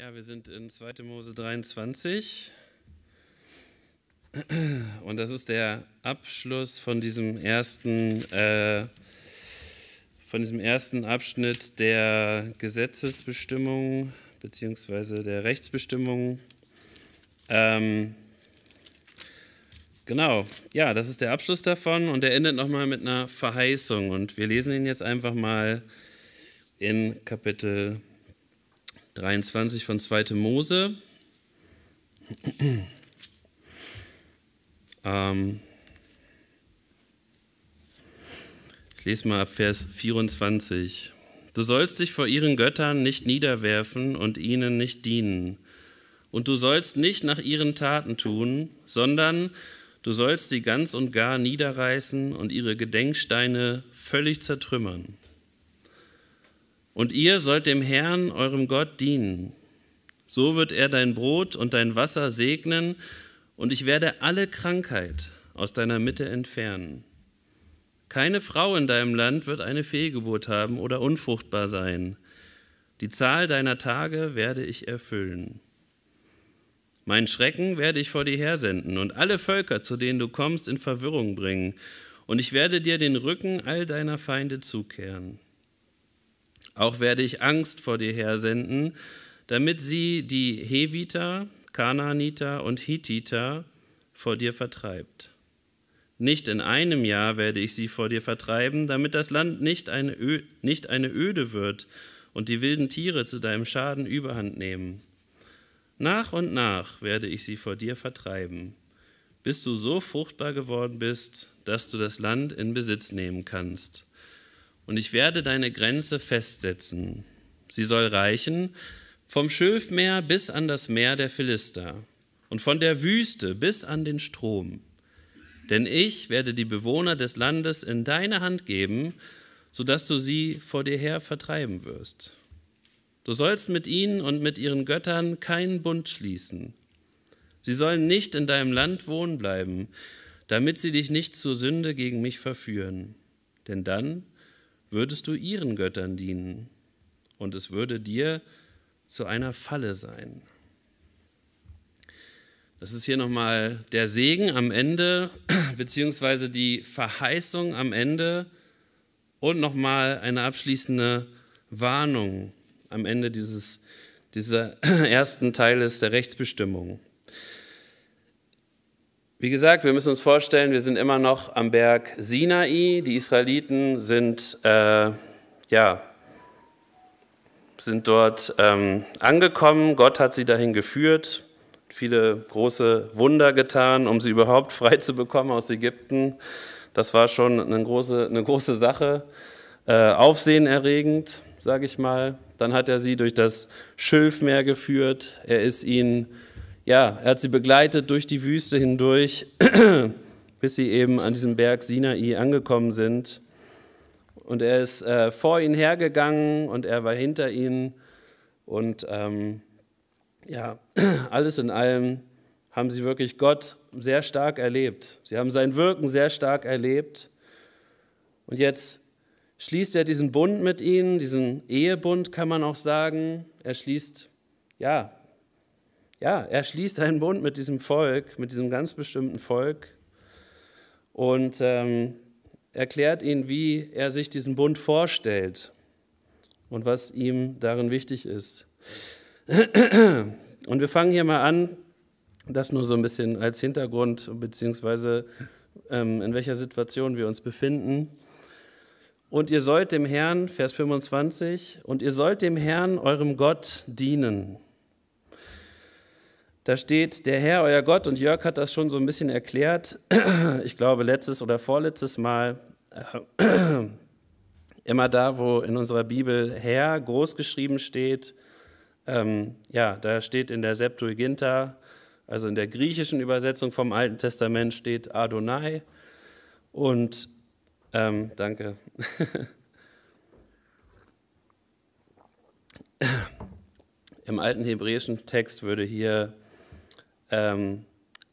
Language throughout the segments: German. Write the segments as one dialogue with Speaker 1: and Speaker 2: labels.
Speaker 1: Ja, wir sind in 2. Mose 23. Und das ist der Abschluss von diesem ersten, äh, von diesem ersten Abschnitt der Gesetzesbestimmung bzw. der Rechtsbestimmung. Ähm, genau, ja, das ist der Abschluss davon und der endet nochmal mit einer Verheißung. Und wir lesen ihn jetzt einfach mal in Kapitel 23. 23 von 2. Mose. Ähm ich lese mal ab Vers 24. Du sollst dich vor ihren Göttern nicht niederwerfen und ihnen nicht dienen. Und du sollst nicht nach ihren Taten tun, sondern du sollst sie ganz und gar niederreißen und ihre Gedenksteine völlig zertrümmern. Und ihr sollt dem Herrn, eurem Gott, dienen. So wird er dein Brot und dein Wasser segnen, und ich werde alle Krankheit aus deiner Mitte entfernen. Keine Frau in deinem Land wird eine Fehlgeburt haben oder unfruchtbar sein. Die Zahl deiner Tage werde ich erfüllen. Mein Schrecken werde ich vor dir hersenden und alle Völker, zu denen du kommst, in Verwirrung bringen. Und ich werde dir den Rücken all deiner Feinde zukehren. Auch werde ich Angst vor dir hersenden, damit sie die Heviter, Kanaaniter und Hittiter vor dir vertreibt. Nicht in einem Jahr werde ich sie vor dir vertreiben, damit das Land nicht eine, Ö nicht eine Öde wird und die wilden Tiere zu deinem Schaden überhand nehmen. Nach und nach werde ich sie vor dir vertreiben, bis du so fruchtbar geworden bist, dass du das Land in Besitz nehmen kannst und ich werde deine Grenze festsetzen. Sie soll reichen vom Schilfmeer bis an das Meer der Philister und von der Wüste bis an den Strom. Denn ich werde die Bewohner des Landes in deine Hand geben, sodass du sie vor dir her vertreiben wirst. Du sollst mit ihnen und mit ihren Göttern keinen Bund schließen. Sie sollen nicht in deinem Land wohnen bleiben, damit sie dich nicht zur Sünde gegen mich verführen. Denn dann würdest du ihren Göttern dienen und es würde dir zu einer Falle sein. Das ist hier nochmal der Segen am Ende, beziehungsweise die Verheißung am Ende und nochmal eine abschließende Warnung am Ende dieses, dieser ersten Teiles der Rechtsbestimmung. Wie gesagt, wir müssen uns vorstellen, wir sind immer noch am Berg Sinai. Die Israeliten sind, äh, ja, sind dort ähm, angekommen. Gott hat sie dahin geführt, viele große Wunder getan, um sie überhaupt frei zu bekommen aus Ägypten. Das war schon eine große, eine große Sache, äh, aufsehenerregend, sage ich mal. Dann hat er sie durch das Schilfmeer geführt. Er ist ihnen ja, er hat sie begleitet durch die Wüste hindurch, bis sie eben an diesem Berg Sinai angekommen sind. Und er ist äh, vor ihnen hergegangen und er war hinter ihnen. Und ähm, ja, alles in allem haben sie wirklich Gott sehr stark erlebt. Sie haben sein Wirken sehr stark erlebt. Und jetzt schließt er diesen Bund mit ihnen, diesen Ehebund kann man auch sagen. Er schließt ja ja, er schließt einen Bund mit diesem Volk, mit diesem ganz bestimmten Volk und ähm, erklärt ihnen, wie er sich diesen Bund vorstellt und was ihm darin wichtig ist. Und wir fangen hier mal an, das nur so ein bisschen als Hintergrund, beziehungsweise ähm, in welcher Situation wir uns befinden. Und ihr sollt dem Herrn, Vers 25, und ihr sollt dem Herrn, eurem Gott, dienen. Da steht, der Herr, euer Gott, und Jörg hat das schon so ein bisschen erklärt, ich glaube letztes oder vorletztes Mal, äh, immer da, wo in unserer Bibel Herr groß geschrieben steht, ähm, ja, da steht in der Septuaginta, also in der griechischen Übersetzung vom Alten Testament steht Adonai. Und ähm, danke. Im alten hebräischen Text würde hier ähm,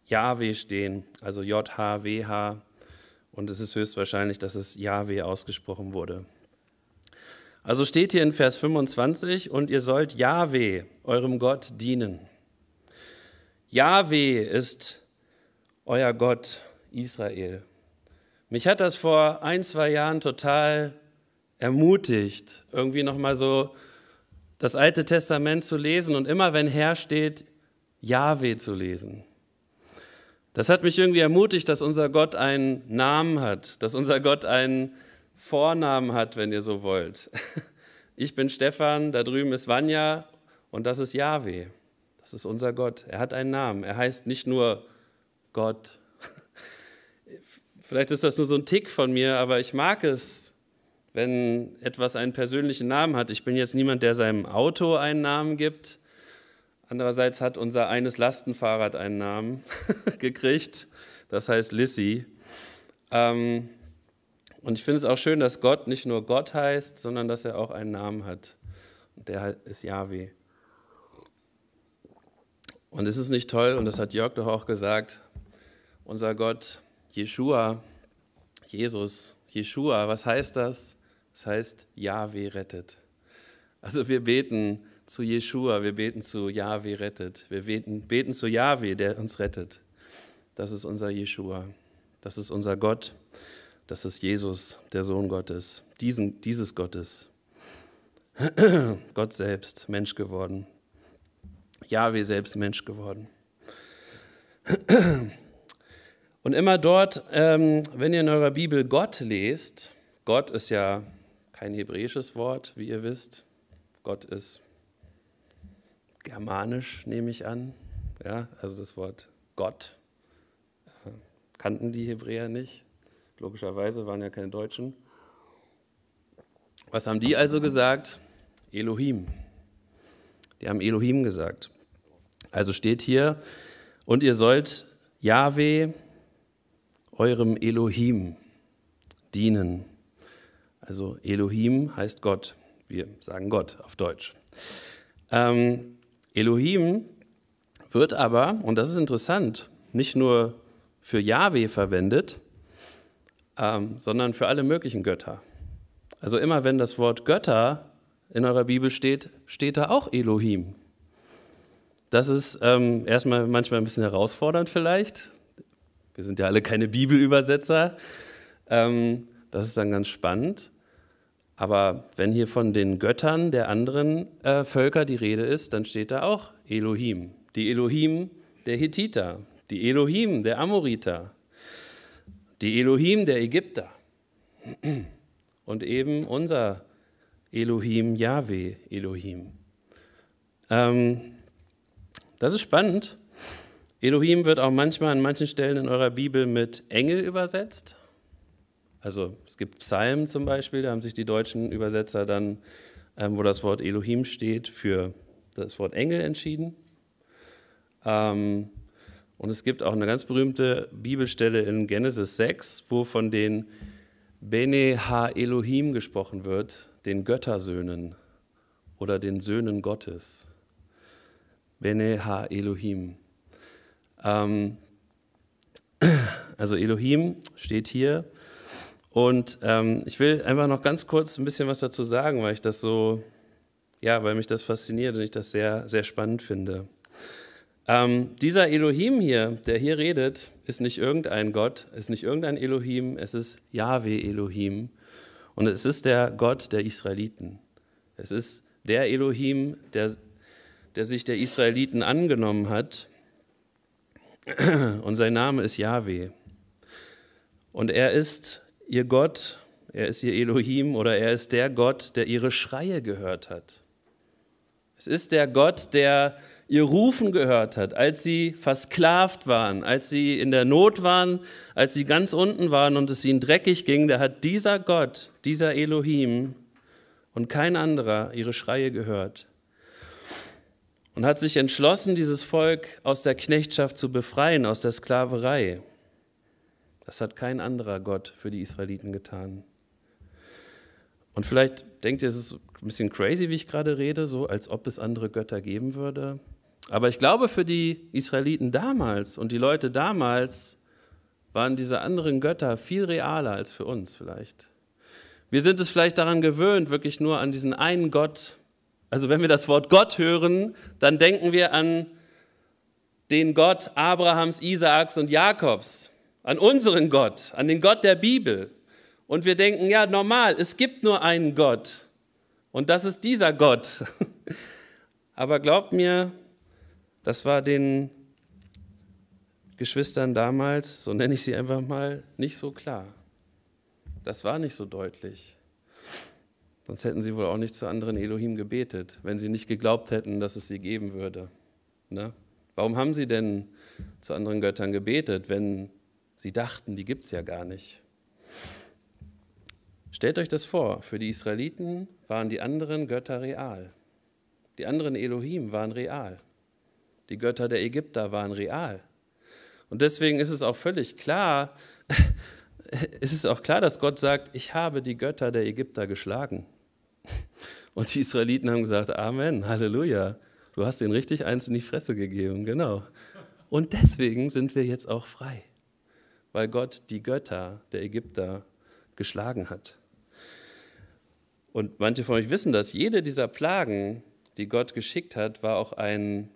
Speaker 1: Jahwe stehen, also J-H-W-H. Und es ist höchstwahrscheinlich, dass es Jahwe ausgesprochen wurde. Also steht hier in Vers 25, und ihr sollt Jahwe, eurem Gott, dienen. Jahwe ist euer Gott Israel. Mich hat das vor ein, zwei Jahren total ermutigt, irgendwie nochmal so das Alte Testament zu lesen. Und immer wenn Herr steht, Yahweh zu lesen. Das hat mich irgendwie ermutigt, dass unser Gott einen Namen hat, dass unser Gott einen Vornamen hat, wenn ihr so wollt. Ich bin Stefan, da drüben ist Vanya und das ist Yahweh. Das ist unser Gott. Er hat einen Namen. Er heißt nicht nur Gott. Vielleicht ist das nur so ein Tick von mir, aber ich mag es, wenn etwas einen persönlichen Namen hat. Ich bin jetzt niemand, der seinem Auto einen Namen gibt Andererseits hat unser eines Lastenfahrrad einen Namen gekriegt, das heißt Lissy. Ähm, und ich finde es auch schön, dass Gott nicht nur Gott heißt, sondern dass er auch einen Namen hat. Und der ist Yahweh. Und es ist nicht toll, und das hat Jörg doch auch gesagt, unser Gott, Jeshua, Jesus, Jeshua, was heißt das? Das heißt, Yahweh rettet. Also wir beten, zu Jeshua, wir beten zu Yahweh rettet. Wir beten, beten zu Yahweh, der uns rettet. Das ist unser Jeshua. Das ist unser Gott. Das ist Jesus, der Sohn Gottes, diesen, dieses Gottes. Gott selbst, Mensch geworden. Yahweh selbst Mensch geworden. Und immer dort, ähm, wenn ihr in eurer Bibel Gott lest, Gott ist ja kein hebräisches Wort, wie ihr wisst. Gott ist germanisch, nehme ich an. Ja, also das Wort Gott äh, kannten die Hebräer nicht. Logischerweise waren ja keine Deutschen. Was haben die also gesagt? Elohim. Die haben Elohim gesagt. Also steht hier, und ihr sollt Yahweh, eurem Elohim, dienen. Also Elohim heißt Gott. Wir sagen Gott auf Deutsch. Ähm, Elohim wird aber, und das ist interessant, nicht nur für Yahweh verwendet, ähm, sondern für alle möglichen Götter. Also immer wenn das Wort Götter in eurer Bibel steht, steht da auch Elohim. Das ist ähm, erstmal manchmal ein bisschen herausfordernd vielleicht. Wir sind ja alle keine Bibelübersetzer. Ähm, das ist dann ganz spannend. Aber wenn hier von den Göttern der anderen äh, Völker die Rede ist, dann steht da auch Elohim. Die Elohim der Hethiter, die Elohim der Amoriter, die Elohim der Ägypter und eben unser Elohim, Yahweh Elohim. Ähm, das ist spannend. Elohim wird auch manchmal an manchen Stellen in eurer Bibel mit Engel übersetzt. Also es gibt Psalmen zum Beispiel, da haben sich die deutschen Übersetzer dann, ähm, wo das Wort Elohim steht, für das Wort Engel entschieden. Ähm, und es gibt auch eine ganz berühmte Bibelstelle in Genesis 6, wo von den Bene Ha Elohim gesprochen wird, den Göttersöhnen oder den Söhnen Gottes. Bene Ha Elohim. Ähm, also Elohim steht hier und ähm, ich will einfach noch ganz kurz ein bisschen was dazu sagen, weil ich das so, ja, weil mich das fasziniert und ich das sehr, sehr spannend finde. Ähm, dieser Elohim hier, der hier redet, ist nicht irgendein Gott, ist nicht irgendein Elohim, es ist Yahweh Elohim. Und es ist der Gott der Israeliten. Es ist der Elohim, der, der sich der Israeliten angenommen hat. Und sein Name ist Yahweh. Und er ist ihr Gott, er ist ihr Elohim oder er ist der Gott, der ihre Schreie gehört hat. Es ist der Gott, der ihr Rufen gehört hat, als sie versklavt waren, als sie in der Not waren, als sie ganz unten waren und es ihnen dreckig ging, da hat dieser Gott, dieser Elohim und kein anderer ihre Schreie gehört und hat sich entschlossen, dieses Volk aus der Knechtschaft zu befreien, aus der Sklaverei. Das hat kein anderer Gott für die Israeliten getan. Und vielleicht denkt ihr, es ist ein bisschen crazy, wie ich gerade rede, so als ob es andere Götter geben würde. Aber ich glaube, für die Israeliten damals und die Leute damals waren diese anderen Götter viel realer als für uns vielleicht. Wir sind es vielleicht daran gewöhnt, wirklich nur an diesen einen Gott. Also wenn wir das Wort Gott hören, dann denken wir an den Gott Abrahams, Isaaks und Jakobs an unseren Gott, an den Gott der Bibel. Und wir denken, ja, normal, es gibt nur einen Gott. Und das ist dieser Gott. Aber glaubt mir, das war den Geschwistern damals, so nenne ich sie einfach mal, nicht so klar. Das war nicht so deutlich. Sonst hätten sie wohl auch nicht zu anderen Elohim gebetet, wenn sie nicht geglaubt hätten, dass es sie geben würde. Ne? Warum haben sie denn zu anderen Göttern gebetet, wenn Sie dachten, die gibt es ja gar nicht. Stellt euch das vor, für die Israeliten waren die anderen Götter real. Die anderen Elohim waren real. Die Götter der Ägypter waren real. Und deswegen ist es auch völlig klar, ist es auch klar, dass Gott sagt, ich habe die Götter der Ägypter geschlagen. Und die Israeliten haben gesagt, Amen, Halleluja, du hast denen richtig eins in die Fresse gegeben, genau. Und deswegen sind wir jetzt auch frei weil Gott die Götter der Ägypter geschlagen hat. Und manche von euch wissen das, jede dieser Plagen, die Gott geschickt hat, war auch ein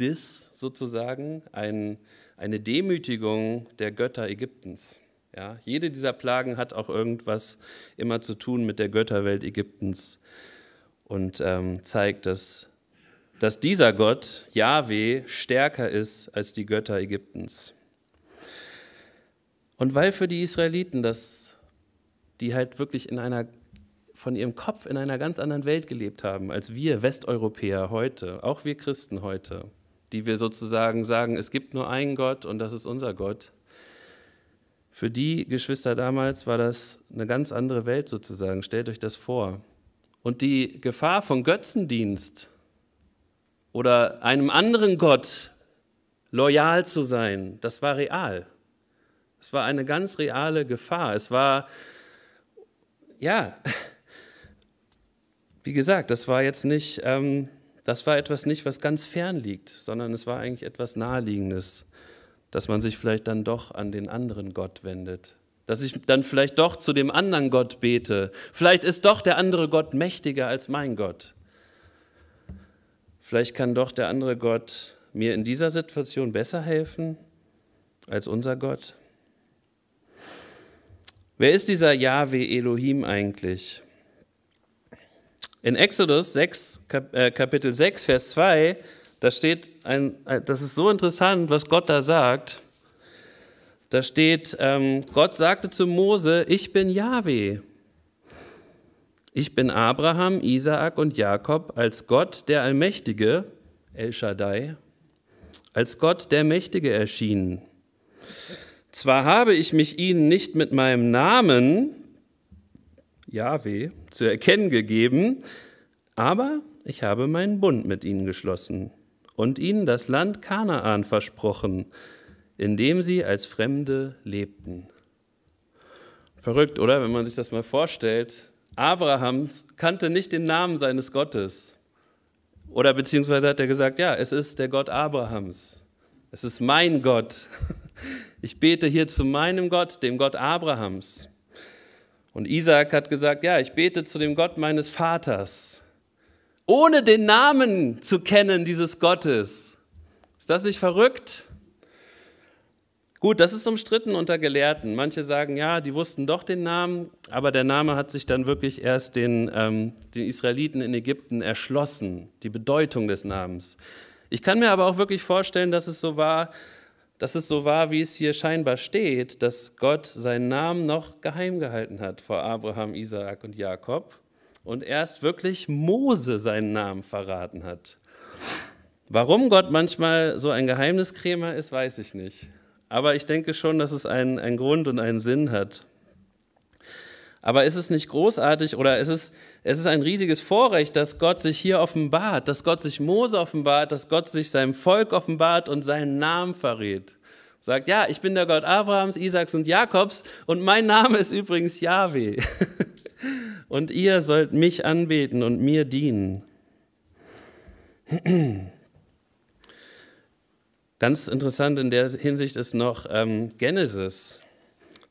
Speaker 1: Diss sozusagen, ein, eine Demütigung der Götter Ägyptens. Ja, jede dieser Plagen hat auch irgendwas immer zu tun mit der Götterwelt Ägyptens und ähm, zeigt, dass, dass dieser Gott, Yahweh, stärker ist als die Götter Ägyptens. Und weil für die Israeliten das, die halt wirklich in einer, von ihrem Kopf in einer ganz anderen Welt gelebt haben, als wir Westeuropäer heute, auch wir Christen heute, die wir sozusagen sagen, es gibt nur einen Gott und das ist unser Gott. Für die Geschwister damals war das eine ganz andere Welt sozusagen, stellt euch das vor. Und die Gefahr von Götzendienst oder einem anderen Gott loyal zu sein, das war real. Es war eine ganz reale Gefahr. Es war, ja, wie gesagt, das war jetzt nicht, ähm, das war etwas nicht, was ganz fern liegt, sondern es war eigentlich etwas Naheliegendes, dass man sich vielleicht dann doch an den anderen Gott wendet. Dass ich dann vielleicht doch zu dem anderen Gott bete. Vielleicht ist doch der andere Gott mächtiger als mein Gott. Vielleicht kann doch der andere Gott mir in dieser Situation besser helfen als unser Gott. Wer ist dieser Yahweh Elohim eigentlich? In Exodus 6, äh, Kapitel 6, Vers 2, da steht, ein, äh, das ist so interessant, was Gott da sagt. Da steht, ähm, Gott sagte zu Mose, ich bin Yahweh. Ich bin Abraham, Isaak und Jakob als Gott der Allmächtige, El Shaddai, als Gott der Mächtige erschienen. Zwar habe ich mich ihnen nicht mit meinem Namen, Yahweh, zu erkennen gegeben, aber ich habe meinen Bund mit ihnen geschlossen und ihnen das Land Kanaan versprochen, in dem sie als Fremde lebten. Verrückt, oder? Wenn man sich das mal vorstellt. Abraham kannte nicht den Namen seines Gottes. Oder beziehungsweise hat er gesagt, ja, es ist der Gott Abrahams. Es ist mein Gott. Ich bete hier zu meinem Gott, dem Gott Abrahams. Und Isaac hat gesagt, ja, ich bete zu dem Gott meines Vaters, ohne den Namen zu kennen dieses Gottes. Ist das nicht verrückt? Gut, das ist umstritten unter Gelehrten. Manche sagen, ja, die wussten doch den Namen, aber der Name hat sich dann wirklich erst den, ähm, den Israeliten in Ägypten erschlossen, die Bedeutung des Namens. Ich kann mir aber auch wirklich vorstellen, dass es so war, dass es so war, wie es hier scheinbar steht, dass Gott seinen Namen noch geheim gehalten hat vor Abraham, Isaak und Jakob und erst wirklich Mose seinen Namen verraten hat. Warum Gott manchmal so ein Geheimniskrämer ist, weiß ich nicht. Aber ich denke schon, dass es einen, einen Grund und einen Sinn hat. Aber ist es nicht großartig oder ist es, es ist ein riesiges Vorrecht, dass Gott sich hier offenbart, dass Gott sich Mose offenbart, dass Gott sich seinem Volk offenbart und seinen Namen verrät? Sagt, ja, ich bin der Gott Abrahams, Isaaks und Jakobs und mein Name ist übrigens Yahweh. Und ihr sollt mich anbeten und mir dienen. Ganz interessant in der Hinsicht ist noch ähm, Genesis.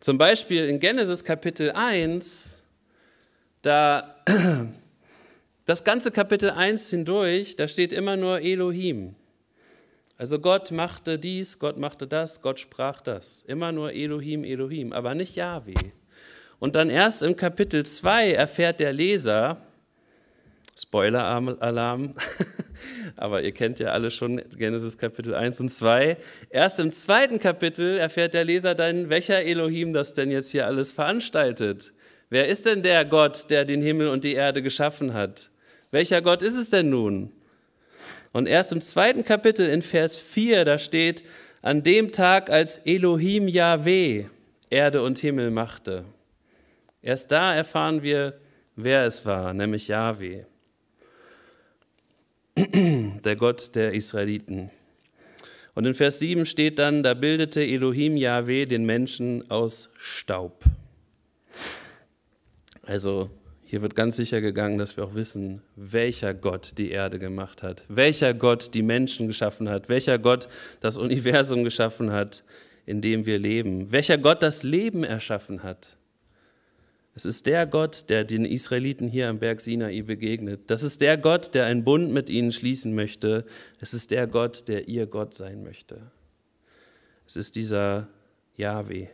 Speaker 1: Zum Beispiel in Genesis Kapitel 1, da das ganze Kapitel 1 hindurch, da steht immer nur Elohim. Also Gott machte dies, Gott machte das, Gott sprach das. Immer nur Elohim, Elohim, aber nicht Yahweh. Und dann erst im Kapitel 2 erfährt der Leser, Spoiler-Alarm, Aber ihr kennt ja alle schon Genesis Kapitel 1 und 2. Erst im zweiten Kapitel erfährt der Leser dann, welcher Elohim das denn jetzt hier alles veranstaltet. Wer ist denn der Gott, der den Himmel und die Erde geschaffen hat? Welcher Gott ist es denn nun? Und erst im zweiten Kapitel in Vers 4, da steht, an dem Tag, als Elohim Yahweh Erde und Himmel machte. Erst da erfahren wir, wer es war, nämlich Yahweh. der Gott der Israeliten. Und in Vers 7 steht dann, da bildete Elohim Yahweh den Menschen aus Staub. Also hier wird ganz sicher gegangen, dass wir auch wissen, welcher Gott die Erde gemacht hat, welcher Gott die Menschen geschaffen hat, welcher Gott das Universum geschaffen hat, in dem wir leben, welcher Gott das Leben erschaffen hat. Es ist der Gott, der den Israeliten hier am Berg Sinai begegnet. Das ist der Gott, der einen Bund mit ihnen schließen möchte. Es ist der Gott, der ihr Gott sein möchte. Es ist dieser Yahweh.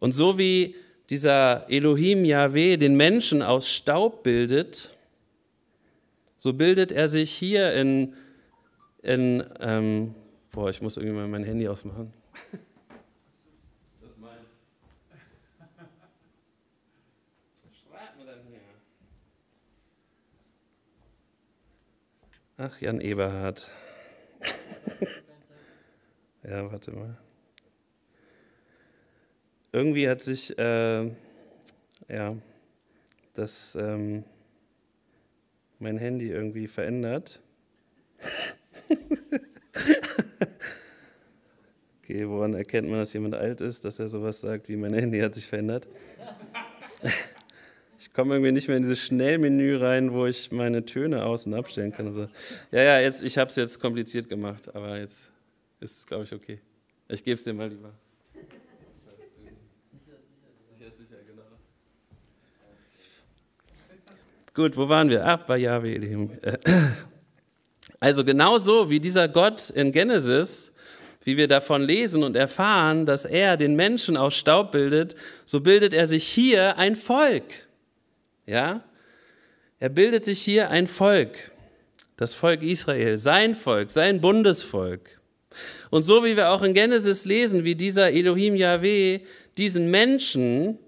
Speaker 1: Und so wie dieser Elohim Yahweh den Menschen aus Staub bildet, so bildet er sich hier in, in ähm, boah, ich muss irgendwie mal mein Handy ausmachen. Ach, Jan Eberhard. ja, warte mal. Irgendwie hat sich, äh, ja, das, ähm, mein Handy irgendwie verändert. okay, woran erkennt man, dass jemand alt ist, dass er sowas sagt wie, mein Handy hat sich verändert? Ich komme irgendwie nicht mehr in dieses Schnellmenü rein, wo ich meine Töne außen abstellen kann. Also, ja, ja, jetzt, ich habe es jetzt kompliziert gemacht, aber jetzt ist es, glaube ich, okay. Ich gebe es dir mal lieber. Gut, wo waren wir? Ah, bei Yahweh äh, Also genauso wie dieser Gott in Genesis, wie wir davon lesen und erfahren, dass er den Menschen aus Staub bildet, so bildet er sich hier ein Volk. Ja? Er bildet sich hier ein Volk, das Volk Israel, sein Volk, sein Bundesvolk. Und so wie wir auch in Genesis lesen, wie dieser Elohim Yahweh diesen Menschen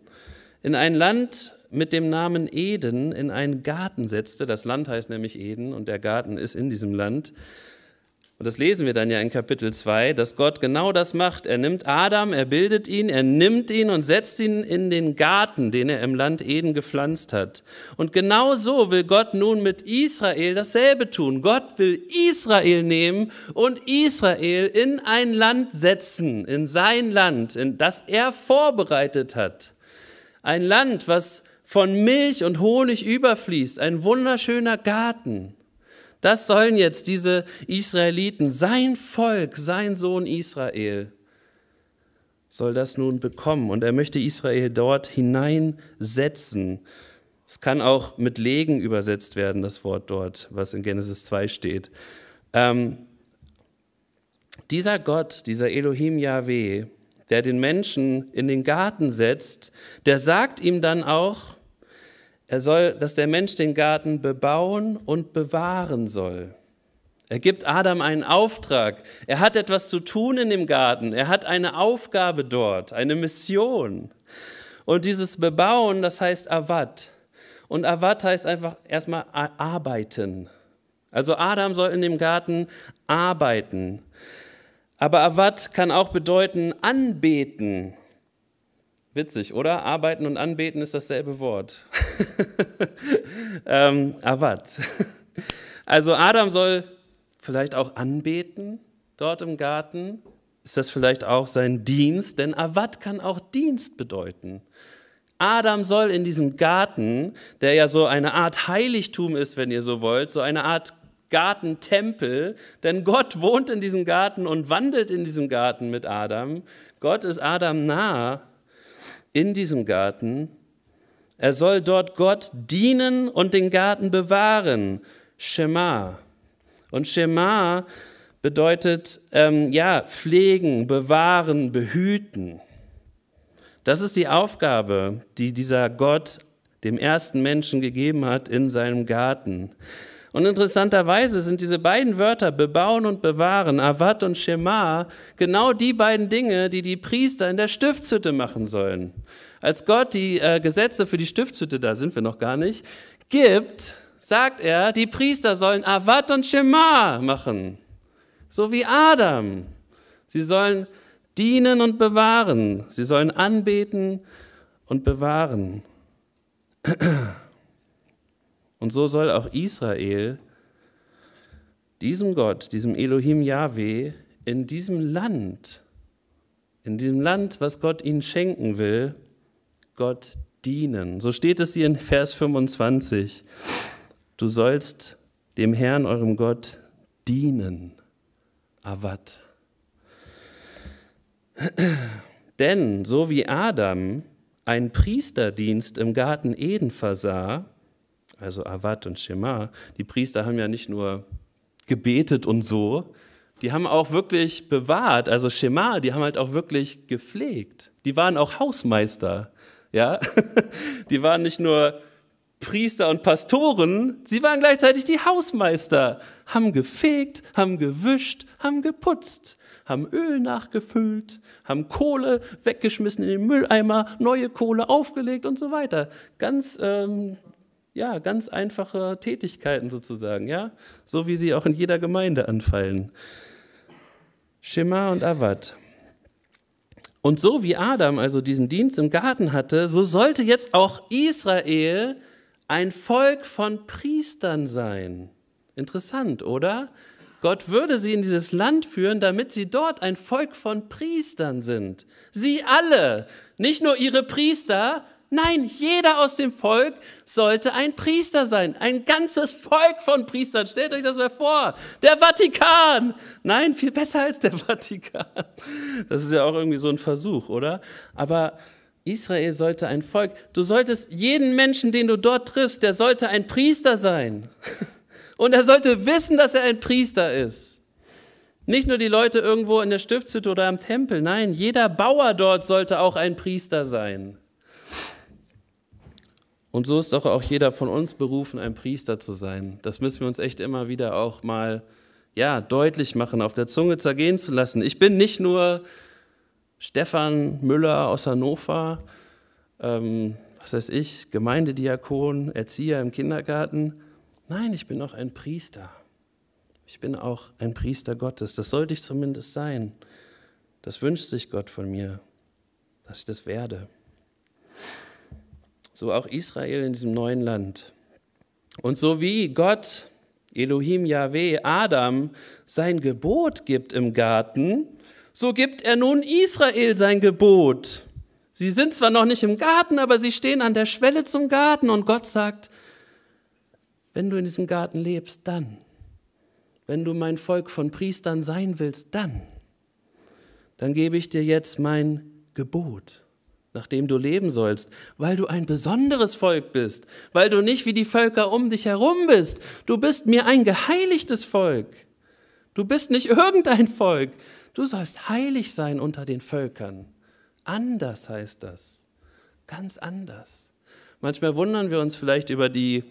Speaker 1: in ein Land mit dem Namen Eden in einen Garten setzte, das Land heißt nämlich Eden und der Garten ist in diesem Land, und das lesen wir dann ja in Kapitel 2, dass Gott genau das macht. Er nimmt Adam, er bildet ihn, er nimmt ihn und setzt ihn in den Garten, den er im Land Eden gepflanzt hat. Und genau so will Gott nun mit Israel dasselbe tun. Gott will Israel nehmen und Israel in ein Land setzen, in sein Land, in das er vorbereitet hat. Ein Land, was von Milch und Honig überfließt, ein wunderschöner Garten. Das sollen jetzt diese Israeliten, sein Volk, sein Sohn Israel, soll das nun bekommen. Und er möchte Israel dort hineinsetzen. Es kann auch mit Legen übersetzt werden, das Wort dort, was in Genesis 2 steht. Ähm, dieser Gott, dieser Elohim Yahweh, der den Menschen in den Garten setzt, der sagt ihm dann auch, er soll, dass der Mensch den Garten bebauen und bewahren soll. Er gibt Adam einen Auftrag. Er hat etwas zu tun in dem Garten. Er hat eine Aufgabe dort, eine Mission. Und dieses Bebauen, das heißt Avat. Und Avat heißt einfach erstmal arbeiten. Also Adam soll in dem Garten arbeiten. Aber Avat kann auch bedeuten anbeten Witzig, oder? Arbeiten und anbeten ist dasselbe Wort. ähm, Avat. Ah, also Adam soll vielleicht auch anbeten dort im Garten. Ist das vielleicht auch sein Dienst? Denn Avat ah, kann auch Dienst bedeuten. Adam soll in diesem Garten, der ja so eine Art Heiligtum ist, wenn ihr so wollt, so eine Art Gartentempel, denn Gott wohnt in diesem Garten und wandelt in diesem Garten mit Adam. Gott ist Adam nah in diesem Garten. Er soll dort Gott dienen und den Garten bewahren. Shema. Und Shema bedeutet ähm, ja pflegen, bewahren, behüten. Das ist die Aufgabe, die dieser Gott dem ersten Menschen gegeben hat in seinem Garten. Und interessanterweise sind diese beiden Wörter bebauen und bewahren, Avat und Shema, genau die beiden Dinge, die die Priester in der Stiftshütte machen sollen. Als Gott die äh, Gesetze für die Stiftshütte, da sind wir noch gar nicht, gibt, sagt er, die Priester sollen Avat und Shema machen. So wie Adam. Sie sollen dienen und bewahren. Sie sollen anbeten und bewahren. Und so soll auch Israel diesem Gott, diesem Elohim Yahweh, in diesem Land, in diesem Land, was Gott ihnen schenken will, Gott dienen. So steht es hier in Vers 25. Du sollst dem Herrn, eurem Gott, dienen. Avat. Denn so wie Adam einen Priesterdienst im Garten Eden versah, also Avat und Shema, die Priester haben ja nicht nur gebetet und so, die haben auch wirklich bewahrt, also Shema, die haben halt auch wirklich gepflegt. Die waren auch Hausmeister, ja. Die waren nicht nur Priester und Pastoren, sie waren gleichzeitig die Hausmeister, haben gefegt, haben gewischt, haben geputzt, haben Öl nachgefüllt, haben Kohle weggeschmissen in den Mülleimer, neue Kohle aufgelegt und so weiter. Ganz ähm, ja, ganz einfache Tätigkeiten sozusagen, ja, so wie sie auch in jeder Gemeinde anfallen. Schema und Avat. Und so wie Adam also diesen Dienst im Garten hatte, so sollte jetzt auch Israel ein Volk von Priestern sein. Interessant, oder? Gott würde sie in dieses Land führen, damit sie dort ein Volk von Priestern sind. Sie alle, nicht nur ihre Priester, Nein, jeder aus dem Volk sollte ein Priester sein. Ein ganzes Volk von Priestern. Stellt euch das mal vor. Der Vatikan. Nein, viel besser als der Vatikan. Das ist ja auch irgendwie so ein Versuch, oder? Aber Israel sollte ein Volk. Du solltest jeden Menschen, den du dort triffst, der sollte ein Priester sein. Und er sollte wissen, dass er ein Priester ist. Nicht nur die Leute irgendwo in der Stiftshütte oder am Tempel, nein, jeder Bauer dort sollte auch ein Priester sein. Und so ist doch auch jeder von uns berufen, ein Priester zu sein. Das müssen wir uns echt immer wieder auch mal ja, deutlich machen, auf der Zunge zergehen zu lassen. Ich bin nicht nur Stefan Müller aus Hannover, ähm, was heißt ich, Gemeindediakon, Erzieher im Kindergarten. Nein, ich bin auch ein Priester. Ich bin auch ein Priester Gottes. Das sollte ich zumindest sein. Das wünscht sich Gott von mir, dass ich das werde so auch Israel in diesem neuen Land. Und so wie Gott, Elohim Yahweh, Adam sein Gebot gibt im Garten, so gibt er nun Israel sein Gebot. Sie sind zwar noch nicht im Garten, aber sie stehen an der Schwelle zum Garten und Gott sagt, wenn du in diesem Garten lebst, dann. Wenn du mein Volk von Priestern sein willst, dann. Dann gebe ich dir jetzt mein Gebot nach dem du leben sollst, weil du ein besonderes Volk bist, weil du nicht wie die Völker um dich herum bist. Du bist mir ein geheiligtes Volk. Du bist nicht irgendein Volk. Du sollst heilig sein unter den Völkern. Anders heißt das. Ganz anders. Manchmal wundern wir uns vielleicht über die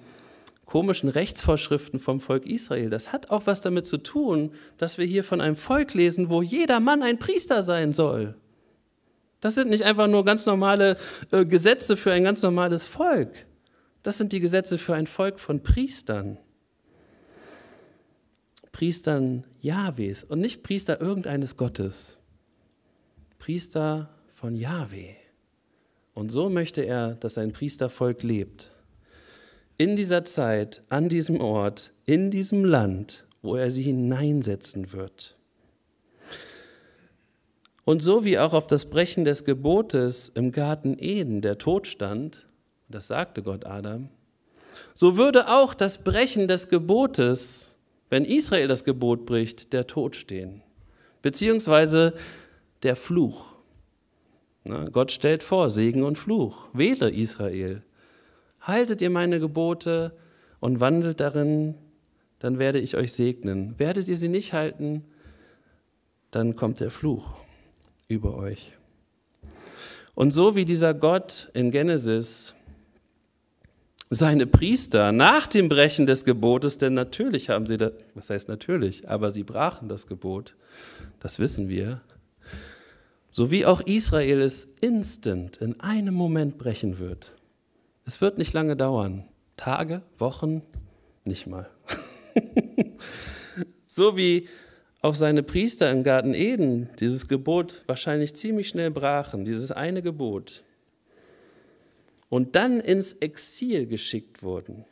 Speaker 1: komischen Rechtsvorschriften vom Volk Israel. Das hat auch was damit zu tun, dass wir hier von einem Volk lesen, wo jeder Mann ein Priester sein soll. Das sind nicht einfach nur ganz normale äh, Gesetze für ein ganz normales Volk. Das sind die Gesetze für ein Volk von Priestern. Priestern Jahwes und nicht Priester irgendeines Gottes. Priester von Jahwe. Und so möchte er, dass sein Priestervolk lebt. In dieser Zeit, an diesem Ort, in diesem Land, wo er sie hineinsetzen wird. Und so wie auch auf das Brechen des Gebotes im Garten Eden der Tod stand, das sagte Gott Adam, so würde auch das Brechen des Gebotes, wenn Israel das Gebot bricht, der Tod stehen, beziehungsweise der Fluch. Na, Gott stellt vor, Segen und Fluch. Wähle Israel. Haltet ihr meine Gebote und wandelt darin, dann werde ich euch segnen. Werdet ihr sie nicht halten, dann kommt der Fluch über euch. Und so wie dieser Gott in Genesis seine Priester nach dem Brechen des Gebotes, denn natürlich haben sie das, was heißt natürlich, aber sie brachen das Gebot, das wissen wir, so wie auch Israel es instant in einem Moment brechen wird. Es wird nicht lange dauern, Tage, Wochen, nicht mal. so wie auch seine Priester im Garten Eden dieses Gebot wahrscheinlich ziemlich schnell brachen, dieses eine Gebot, und dann ins Exil geschickt wurden.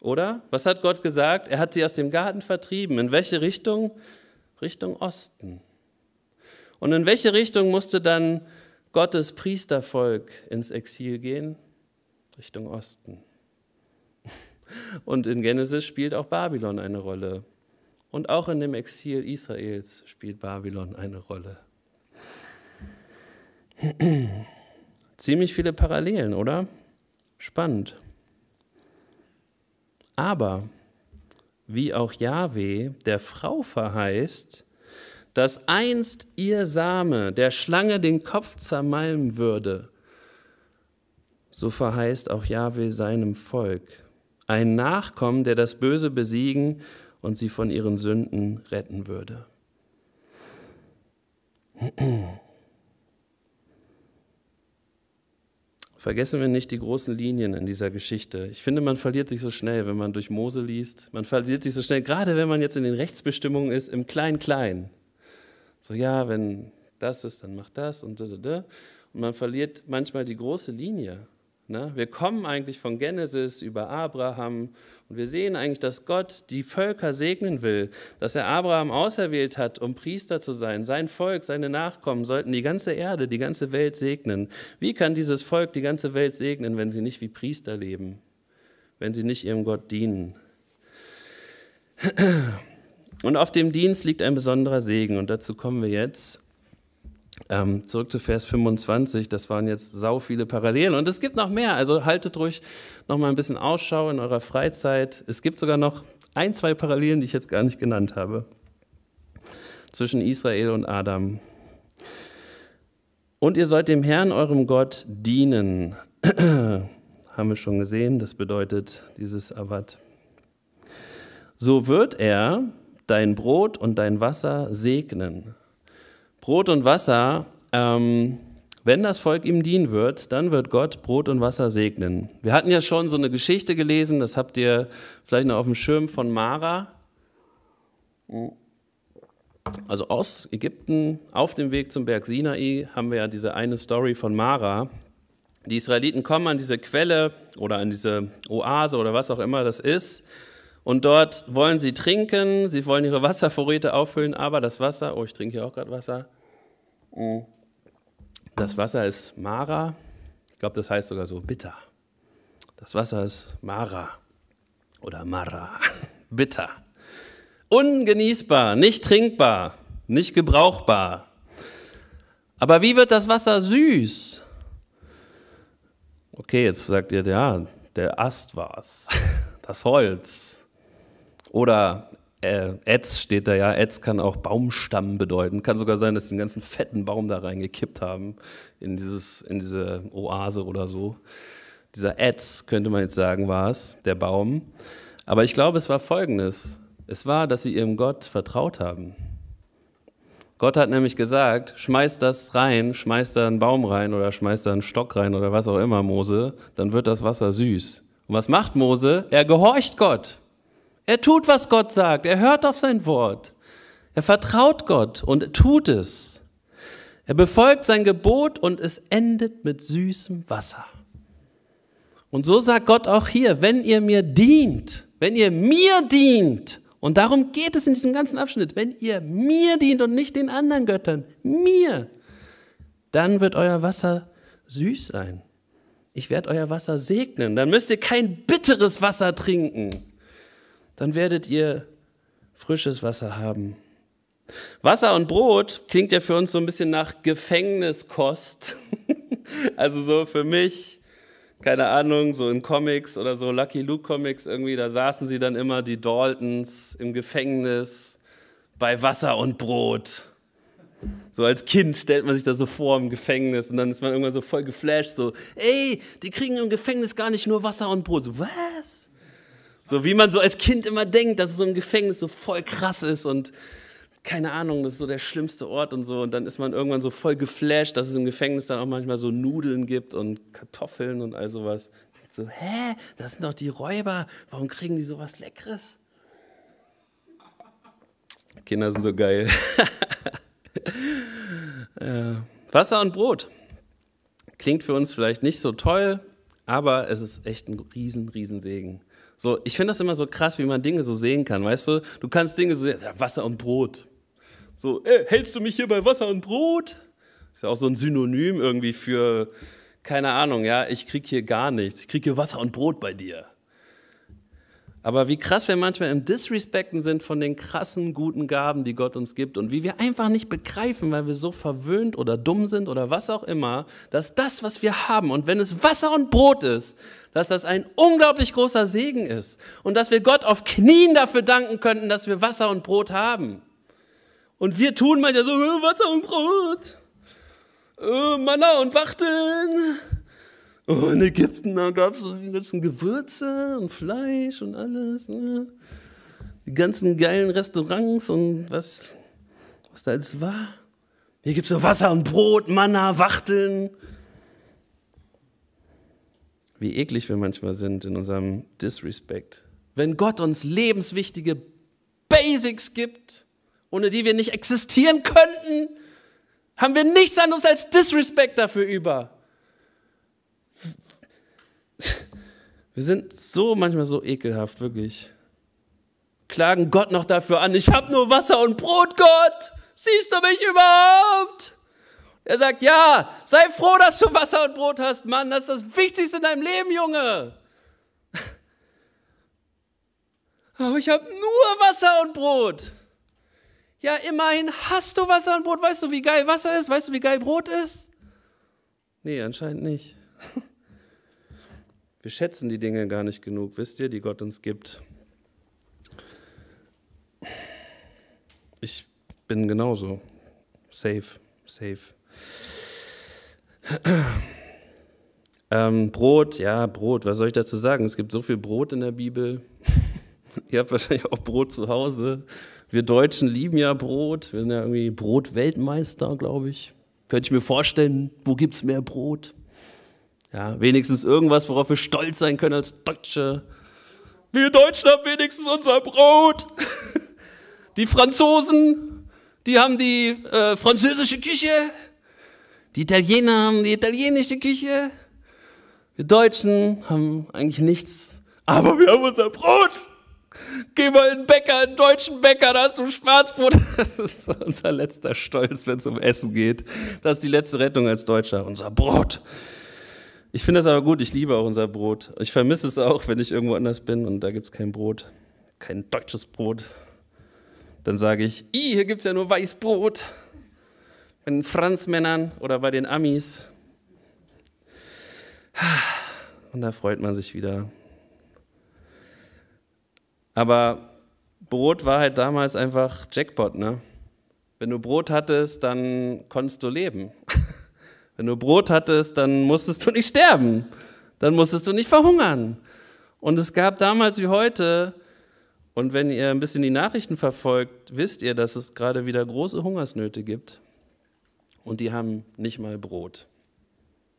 Speaker 1: Oder? Was hat Gott gesagt? Er hat sie aus dem Garten vertrieben. In welche Richtung? Richtung Osten. Und in welche Richtung musste dann Gottes Priestervolk ins Exil gehen? Richtung Osten. Und in Genesis spielt auch Babylon eine Rolle. Und auch in dem Exil Israels spielt Babylon eine Rolle. Ziemlich viele Parallelen, oder? Spannend. Aber wie auch Yahweh der Frau verheißt, dass einst ihr Same der Schlange den Kopf zermalmen würde, so verheißt auch Yahweh seinem Volk ein Nachkommen, der das Böse besiegen würde und sie von ihren Sünden retten würde. Vergessen wir nicht die großen Linien in dieser Geschichte. Ich finde, man verliert sich so schnell, wenn man durch Mose liest. Man verliert sich so schnell, gerade wenn man jetzt in den Rechtsbestimmungen ist, im Klein-Klein. So, ja, wenn das ist, dann macht das und da, da, da. Und man verliert manchmal die große Linie. Ne? Wir kommen eigentlich von Genesis über Abraham und wir sehen eigentlich, dass Gott die Völker segnen will, dass er Abraham auserwählt hat, um Priester zu sein. Sein Volk, seine Nachkommen sollten die ganze Erde, die ganze Welt segnen. Wie kann dieses Volk die ganze Welt segnen, wenn sie nicht wie Priester leben, wenn sie nicht ihrem Gott dienen? Und auf dem Dienst liegt ein besonderer Segen und dazu kommen wir jetzt. Ähm, zurück zu Vers 25, das waren jetzt sau viele Parallelen und es gibt noch mehr, also haltet ruhig noch mal ein bisschen Ausschau in eurer Freizeit. Es gibt sogar noch ein, zwei Parallelen, die ich jetzt gar nicht genannt habe, zwischen Israel und Adam. Und ihr sollt dem Herrn, eurem Gott, dienen. haben wir schon gesehen, das bedeutet dieses Avat. So wird er dein Brot und dein Wasser segnen. Brot und Wasser, ähm, wenn das Volk ihm dienen wird, dann wird Gott Brot und Wasser segnen. Wir hatten ja schon so eine Geschichte gelesen, das habt ihr vielleicht noch auf dem Schirm von Mara. Also aus Ägypten auf dem Weg zum Berg Sinai haben wir ja diese eine Story von Mara. Die Israeliten kommen an diese Quelle oder an diese Oase oder was auch immer das ist und dort wollen sie trinken, sie wollen ihre Wasservorräte auffüllen, aber das Wasser, oh, ich trinke hier auch gerade Wasser. Mm. Das Wasser ist Mara. Ich glaube, das heißt sogar so bitter. Das Wasser ist Mara oder Mara. bitter. Ungenießbar, nicht trinkbar, nicht gebrauchbar. Aber wie wird das Wasser süß? Okay, jetzt sagt ihr, ja, der Ast war's, das Holz. Oder äh, Ads steht da ja. Ads kann auch Baumstamm bedeuten. Kann sogar sein, dass sie den ganzen fetten Baum da reingekippt haben in, dieses, in diese Oase oder so. Dieser Ads, könnte man jetzt sagen, war es, der Baum. Aber ich glaube, es war folgendes. Es war, dass sie ihrem Gott vertraut haben. Gott hat nämlich gesagt, schmeiß das rein, schmeiß da einen Baum rein oder schmeiß da einen Stock rein oder was auch immer, Mose, dann wird das Wasser süß. Und was macht Mose? Er gehorcht Gott. Er tut, was Gott sagt. Er hört auf sein Wort. Er vertraut Gott und tut es. Er befolgt sein Gebot und es endet mit süßem Wasser. Und so sagt Gott auch hier, wenn ihr mir dient, wenn ihr mir dient, und darum geht es in diesem ganzen Abschnitt, wenn ihr mir dient und nicht den anderen Göttern, mir, dann wird euer Wasser süß sein. Ich werde euer Wasser segnen, dann müsst ihr kein bitteres Wasser trinken dann werdet ihr frisches Wasser haben. Wasser und Brot klingt ja für uns so ein bisschen nach Gefängniskost. also so für mich, keine Ahnung, so in Comics oder so Lucky Luke Comics irgendwie, da saßen sie dann immer die Daltons im Gefängnis bei Wasser und Brot. So als Kind stellt man sich das so vor im Gefängnis und dann ist man irgendwann so voll geflasht, so, ey, die kriegen im Gefängnis gar nicht nur Wasser und Brot. So, was? So wie man so als Kind immer denkt, dass so ein Gefängnis so voll krass ist und keine Ahnung, das ist so der schlimmste Ort und so. Und dann ist man irgendwann so voll geflasht, dass es im Gefängnis dann auch manchmal so Nudeln gibt und Kartoffeln und all sowas. Und so, hä, das sind doch die Räuber, warum kriegen die sowas Leckeres? Kinder sind so geil. Wasser und Brot. Klingt für uns vielleicht nicht so toll, aber es ist echt ein riesen, riesen Segen. So, ich finde das immer so krass, wie man Dinge so sehen kann, weißt du? Du kannst Dinge so sehen, Wasser und Brot. So, ey, äh, hältst du mich hier bei Wasser und Brot? Ist ja auch so ein Synonym irgendwie für, keine Ahnung, ja, ich krieg hier gar nichts. Ich krieg hier Wasser und Brot bei dir. Aber wie krass wir manchmal im Disrespekten sind von den krassen guten Gaben, die Gott uns gibt und wie wir einfach nicht begreifen, weil wir so verwöhnt oder dumm sind oder was auch immer, dass das, was wir haben und wenn es Wasser und Brot ist, dass das ein unglaublich großer Segen ist und dass wir Gott auf Knien dafür danken könnten, dass wir Wasser und Brot haben. Und wir tun manchmal so, äh, Wasser und Brot, äh, Manna und Wachteln oh, in Ägypten, da gab es die ganzen Gewürze und Fleisch und alles. Ne? Die ganzen geilen Restaurants und was, was da alles war. Hier gibt es nur Wasser und Brot, Manna, Wachteln. Wie eklig wir manchmal sind in unserem Disrespect. Wenn Gott uns lebenswichtige Basics gibt, ohne die wir nicht existieren könnten, haben wir nichts anderes als Disrespect dafür über. Wir sind so manchmal so ekelhaft, wirklich. Klagen Gott noch dafür an, ich habe nur Wasser und Brot, Gott. Siehst du mich überhaupt? Er sagt, ja, sei froh, dass du Wasser und Brot hast, Mann. Das ist das Wichtigste in deinem Leben, Junge. Aber ich habe nur Wasser und Brot. Ja, immerhin hast du Wasser und Brot. Weißt du, wie geil Wasser ist? Weißt du, wie geil Brot ist? Nee, anscheinend nicht. Wir schätzen die Dinge gar nicht genug, wisst ihr, die Gott uns gibt. Ich bin genauso. Safe, safe. Ähm, Brot, ja, Brot, was soll ich dazu sagen? Es gibt so viel Brot in der Bibel. Ihr habt wahrscheinlich auch Brot zu Hause. Wir Deutschen lieben ja Brot. Wir sind ja irgendwie Brotweltmeister, glaube ich. Könnte ich mir vorstellen, wo gibt es mehr Brot? Ja, wenigstens irgendwas, worauf wir stolz sein können als Deutsche. Wir Deutschen haben wenigstens unser Brot. Die Franzosen, die haben die äh, französische Küche. Die Italiener haben die italienische Küche. Wir Deutschen haben eigentlich nichts, aber wir haben unser Brot. Geh mal in den Bäcker, in den deutschen Bäcker, da hast du Schwarzbrot. Das ist unser letzter Stolz, wenn es um Essen geht. Das ist die letzte Rettung als Deutscher, unser Brot. Ich finde das aber gut, ich liebe auch unser Brot. Ich vermisse es auch, wenn ich irgendwo anders bin und da gibt es kein Brot. Kein deutsches Brot. Dann sage ich, Ih, hier gibt es ja nur Weißbrot. Bei den Franzmännern oder bei den Amis. Und da freut man sich wieder. Aber Brot war halt damals einfach Jackpot, ne? Wenn du Brot hattest, dann konntest du leben. Wenn du Brot hattest, dann musstest du nicht sterben. Dann musstest du nicht verhungern. Und es gab damals wie heute, und wenn ihr ein bisschen die Nachrichten verfolgt, wisst ihr, dass es gerade wieder große Hungersnöte gibt. Und die haben nicht mal Brot.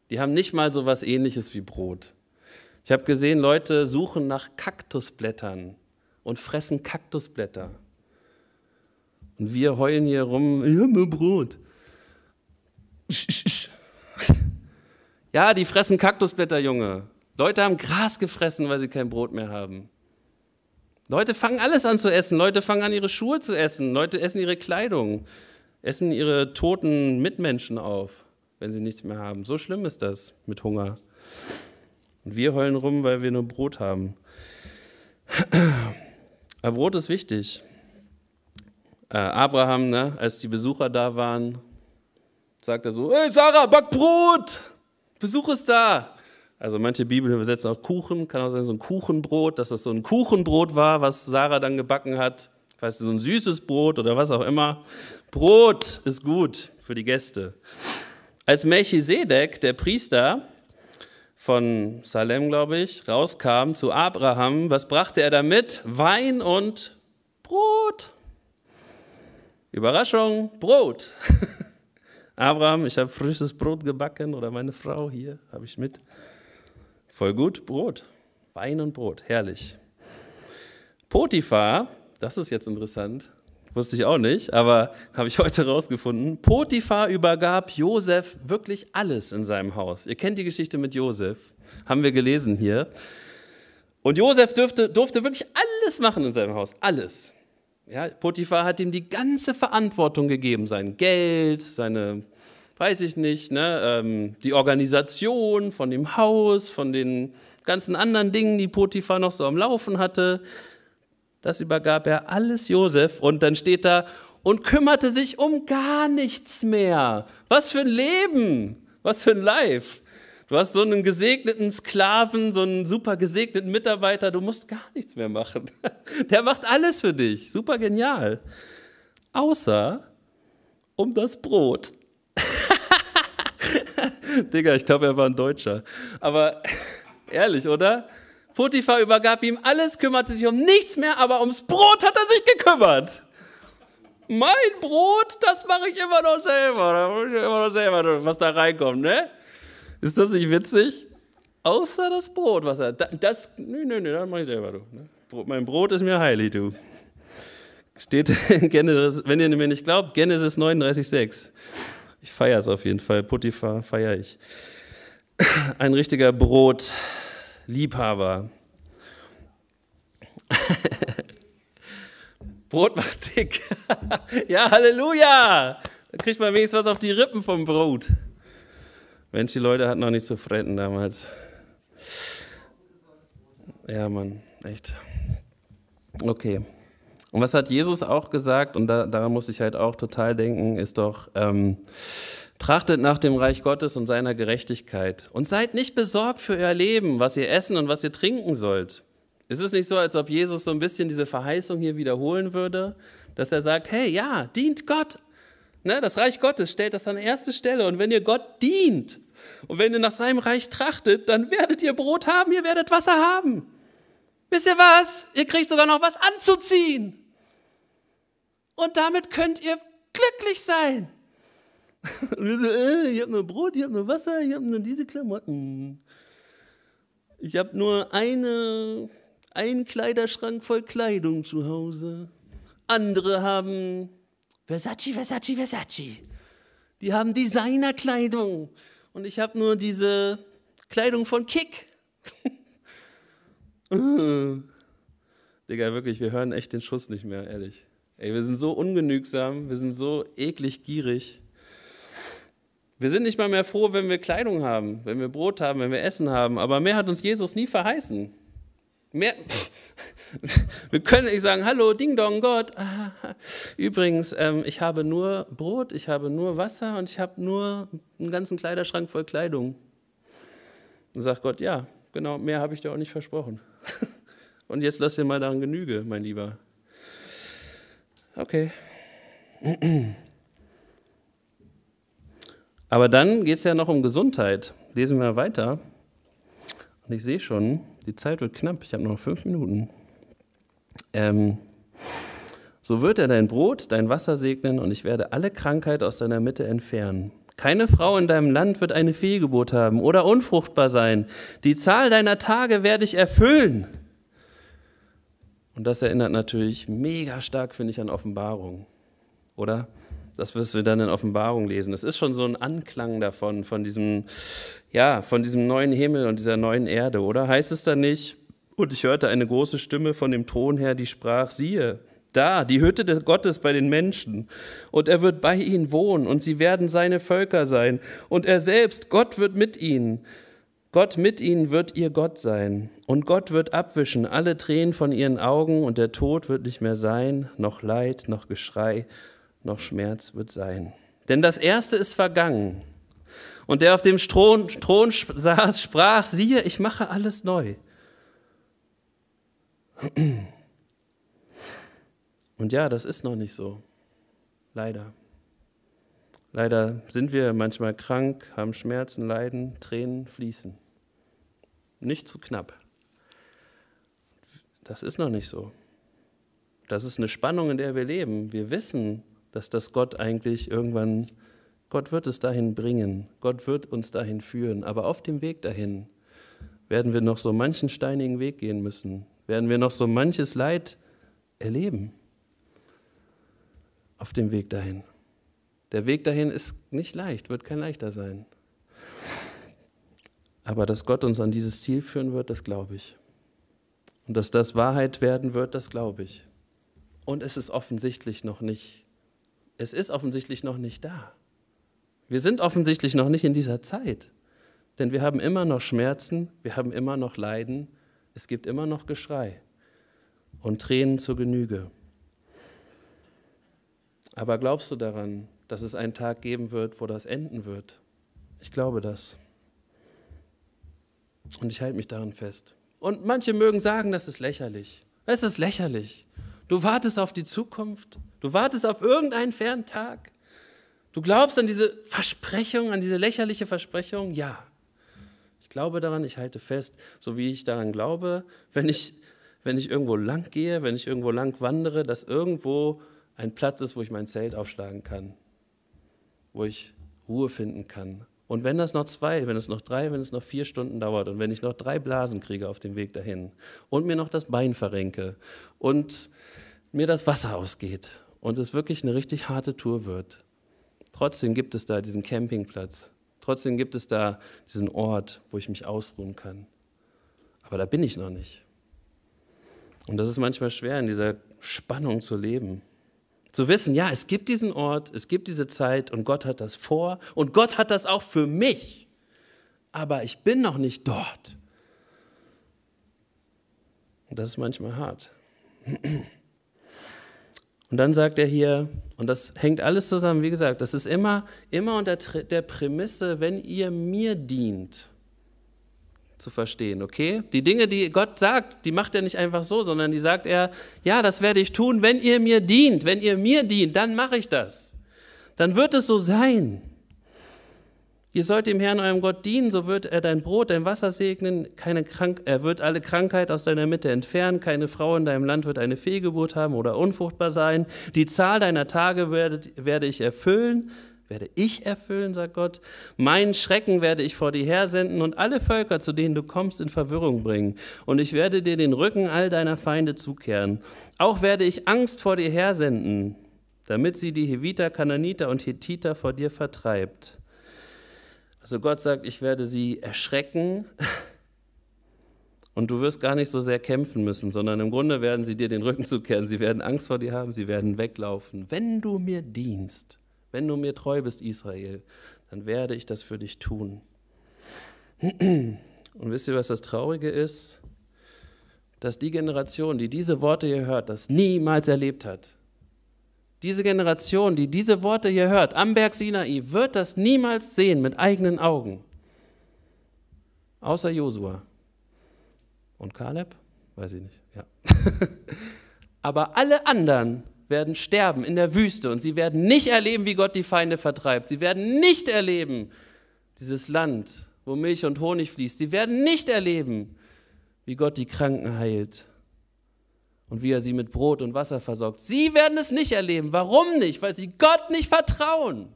Speaker 1: Die haben nicht mal so was ähnliches wie Brot. Ich habe gesehen, Leute suchen nach Kaktusblättern und fressen Kaktusblätter. Und wir heulen hier rum, ich habe nur Brot. Sch, sch, sch. Ja, die fressen Kaktusblätter, Junge. Leute haben Gras gefressen, weil sie kein Brot mehr haben. Leute fangen alles an zu essen. Leute fangen an, ihre Schuhe zu essen. Leute essen ihre Kleidung, essen ihre toten Mitmenschen auf, wenn sie nichts mehr haben. So schlimm ist das mit Hunger. Und wir heulen rum, weil wir nur Brot haben. Aber Brot ist wichtig. Äh, Abraham, ne, als die Besucher da waren, sagt er so, hey Sarah, back Brot, besuch es da. Also manche Bibeln übersetzen auch Kuchen, kann auch sein so ein Kuchenbrot, dass das so ein Kuchenbrot war, was Sarah dann gebacken hat. Ich weiß nicht, so ein süßes Brot oder was auch immer. Brot ist gut für die Gäste. Als Melchisedek, der Priester von Salem, glaube ich, rauskam zu Abraham, was brachte er damit? Wein und Brot. Überraschung, Brot. Abraham, ich habe frisches Brot gebacken oder meine Frau hier habe ich mit. Voll gut, Brot, Wein und Brot, herrlich. Potiphar, das ist jetzt interessant, wusste ich auch nicht, aber habe ich heute rausgefunden. Potiphar übergab Josef wirklich alles in seinem Haus. Ihr kennt die Geschichte mit Josef, haben wir gelesen hier. Und Josef dürfte, durfte wirklich alles machen in seinem Haus, alles. Ja, Potiphar hat ihm die ganze Verantwortung gegeben, sein Geld, seine, weiß ich nicht, ne, ähm, die Organisation von dem Haus, von den ganzen anderen Dingen, die Potiphar noch so am Laufen hatte. Das übergab er alles Josef und dann steht da und kümmerte sich um gar nichts mehr. Was für ein Leben, was für ein Life. Du hast so einen gesegneten Sklaven, so einen super gesegneten Mitarbeiter, du musst gar nichts mehr machen. Der macht alles für dich. Super genial. Außer um das Brot. Digga, ich glaube, er war ein Deutscher. Aber ehrlich, oder? Potiphar übergab ihm alles, kümmerte sich um nichts mehr, aber ums Brot hat er sich gekümmert. Mein Brot, das mache ich immer noch selber. Da muss ich immer noch selber, was da reinkommt, ne? Ist das nicht witzig? Außer das Brot, was er. Das. Nö, nö, nö, das mach ich selber, du. Ne? Mein Brot ist mir heilig, du. Steht in Genesis, wenn ihr mir nicht glaubt, Genesis 39,6. Ich feiere es auf jeden Fall. Putifar feiere ich. Ein richtiger Brotliebhaber. Brot macht dick. ja, Halleluja! Da kriegt man wenigstens was auf die Rippen vom Brot. Mensch, die Leute hatten noch nicht zu fretten damals. Ja, Mann, echt. Okay. Und was hat Jesus auch gesagt, und da, daran muss ich halt auch total denken, ist doch, ähm, trachtet nach dem Reich Gottes und seiner Gerechtigkeit und seid nicht besorgt für euer Leben, was ihr essen und was ihr trinken sollt. Ist es nicht so, als ob Jesus so ein bisschen diese Verheißung hier wiederholen würde, dass er sagt, hey, ja, dient Gott. Ne, das Reich Gottes stellt das an erste Stelle und wenn ihr Gott dient, und wenn ihr nach seinem Reich trachtet, dann werdet ihr Brot haben, ihr werdet Wasser haben. Wisst ihr was? Ihr kriegt sogar noch was anzuziehen. Und damit könnt ihr glücklich sein. Und wir so, äh, ich habe nur Brot, ich habe nur Wasser, ich habe nur diese Klamotten. Ich habe nur eine, einen Kleiderschrank voll Kleidung zu Hause. Andere haben Versace, Versace, Versace. Die haben Designerkleidung. Und ich habe nur diese Kleidung von Kick. Äh. Digga, wirklich, wir hören echt den Schuss nicht mehr, ehrlich. Ey, wir sind so ungenügsam, wir sind so eklig gierig. Wir sind nicht mal mehr froh, wenn wir Kleidung haben, wenn wir Brot haben, wenn wir Essen haben. Aber mehr hat uns Jesus nie verheißen. Mehr, pff, Wir können nicht sagen, hallo, Ding Dong, Gott. Ah. Übrigens, ähm, ich habe nur Brot, ich habe nur Wasser und ich habe nur einen ganzen Kleiderschrank voll Kleidung. Dann sagt Gott, ja, genau, mehr habe ich dir auch nicht versprochen. Und jetzt lass dir mal daran Genüge, mein Lieber. Okay. Aber dann geht es ja noch um Gesundheit. Lesen wir weiter. Und ich sehe schon, die Zeit wird knapp. Ich habe nur noch fünf Minuten. Ähm, so wird er dein Brot, dein Wasser segnen und ich werde alle Krankheit aus deiner Mitte entfernen. Keine Frau in deinem Land wird eine Fehlgeburt haben oder unfruchtbar sein. Die Zahl deiner Tage werde ich erfüllen. Und das erinnert natürlich mega stark, finde ich, an Offenbarung. Oder? Das, wirst wir dann in Offenbarung lesen. Es ist schon so ein Anklang davon, von diesem, ja, von diesem neuen Himmel und dieser neuen Erde, oder? Heißt es dann nicht, und ich hörte eine große Stimme von dem Thron her, die sprach, siehe, da, die Hütte des Gottes bei den Menschen. Und er wird bei ihnen wohnen, und sie werden seine Völker sein. Und er selbst, Gott wird mit ihnen. Gott mit ihnen wird ihr Gott sein. Und Gott wird abwischen alle Tränen von ihren Augen, und der Tod wird nicht mehr sein, noch Leid, noch Geschrei, noch Schmerz wird sein. Denn das Erste ist vergangen. Und der auf dem Thron, Thron saß, sprach, siehe, ich mache alles neu. Und ja, das ist noch nicht so. Leider. Leider sind wir manchmal krank, haben Schmerzen, leiden, Tränen fließen. Nicht zu knapp. Das ist noch nicht so. Das ist eine Spannung, in der wir leben. Wir wissen, dass das Gott eigentlich irgendwann, Gott wird es dahin bringen, Gott wird uns dahin führen. Aber auf dem Weg dahin werden wir noch so manchen steinigen Weg gehen müssen, werden wir noch so manches Leid erleben auf dem Weg dahin. Der Weg dahin ist nicht leicht, wird kein leichter sein. Aber dass Gott uns an dieses Ziel führen wird, das glaube ich. Und dass das Wahrheit werden wird, das glaube ich. Und es ist offensichtlich noch nicht, es ist offensichtlich noch nicht da. Wir sind offensichtlich noch nicht in dieser Zeit, denn wir haben immer noch Schmerzen, wir haben immer noch Leiden, es gibt immer noch Geschrei und Tränen zur Genüge. Aber glaubst du daran, dass es einen Tag geben wird, wo das enden wird? Ich glaube das. Und ich halte mich daran fest. Und manche mögen sagen, das ist lächerlich. Es ist lächerlich. Du wartest auf die Zukunft. Du wartest auf irgendeinen fernen Tag. Du glaubst an diese Versprechung, an diese lächerliche Versprechung? Ja glaube daran, ich halte fest, so wie ich daran glaube, wenn ich, wenn ich irgendwo lang gehe, wenn ich irgendwo lang wandere, dass irgendwo ein Platz ist, wo ich mein Zelt aufschlagen kann, wo ich Ruhe finden kann. Und wenn das noch zwei, wenn es noch drei, wenn es noch vier Stunden dauert und wenn ich noch drei Blasen kriege auf dem Weg dahin und mir noch das Bein verrenke und mir das Wasser ausgeht und es wirklich eine richtig harte Tour wird, trotzdem gibt es da diesen Campingplatz, Trotzdem gibt es da diesen Ort, wo ich mich ausruhen kann. Aber da bin ich noch nicht. Und das ist manchmal schwer, in dieser Spannung zu leben. Zu wissen, ja, es gibt diesen Ort, es gibt diese Zeit und Gott hat das vor und Gott hat das auch für mich. Aber ich bin noch nicht dort. Und das ist manchmal hart. Und dann sagt er hier, und das hängt alles zusammen, wie gesagt, das ist immer, immer unter der Prämisse, wenn ihr mir dient, zu verstehen, okay? Die Dinge, die Gott sagt, die macht er nicht einfach so, sondern die sagt er, ja, das werde ich tun, wenn ihr mir dient, wenn ihr mir dient, dann mache ich das. Dann wird es so sein. Ihr sollt dem Herrn eurem Gott dienen, so wird er dein Brot, dein Wasser segnen, keine Krank er wird alle Krankheit aus deiner Mitte entfernen, keine Frau in deinem Land wird eine Fehlgeburt haben oder unfruchtbar sein. Die Zahl deiner Tage werde, werde ich erfüllen, werde ich erfüllen, sagt Gott. Meinen Schrecken werde ich vor dir hersenden und alle Völker, zu denen du kommst, in Verwirrung bringen. Und ich werde dir den Rücken all deiner Feinde zukehren. Auch werde ich Angst vor dir hersenden, damit sie die Heviter, Kananiter und Hethiter vor dir vertreibt. Also Gott sagt, ich werde sie erschrecken und du wirst gar nicht so sehr kämpfen müssen, sondern im Grunde werden sie dir den Rücken zukehren, sie werden Angst vor dir haben, sie werden weglaufen. Wenn du mir dienst, wenn du mir treu bist, Israel, dann werde ich das für dich tun. Und wisst ihr, was das Traurige ist? Dass die Generation, die diese Worte hier hört, das niemals erlebt hat diese Generation, die diese Worte hier hört, am Berg Sinai, wird das niemals sehen mit eigenen Augen. Außer Josua. Und Kaleb? Weiß ich nicht. Ja. Aber alle anderen werden sterben in der Wüste und sie werden nicht erleben, wie Gott die Feinde vertreibt. Sie werden nicht erleben, dieses Land, wo Milch und Honig fließt. Sie werden nicht erleben, wie Gott die Kranken heilt und wie er sie mit Brot und Wasser versorgt. Sie werden es nicht erleben. Warum nicht? Weil sie Gott nicht vertrauen.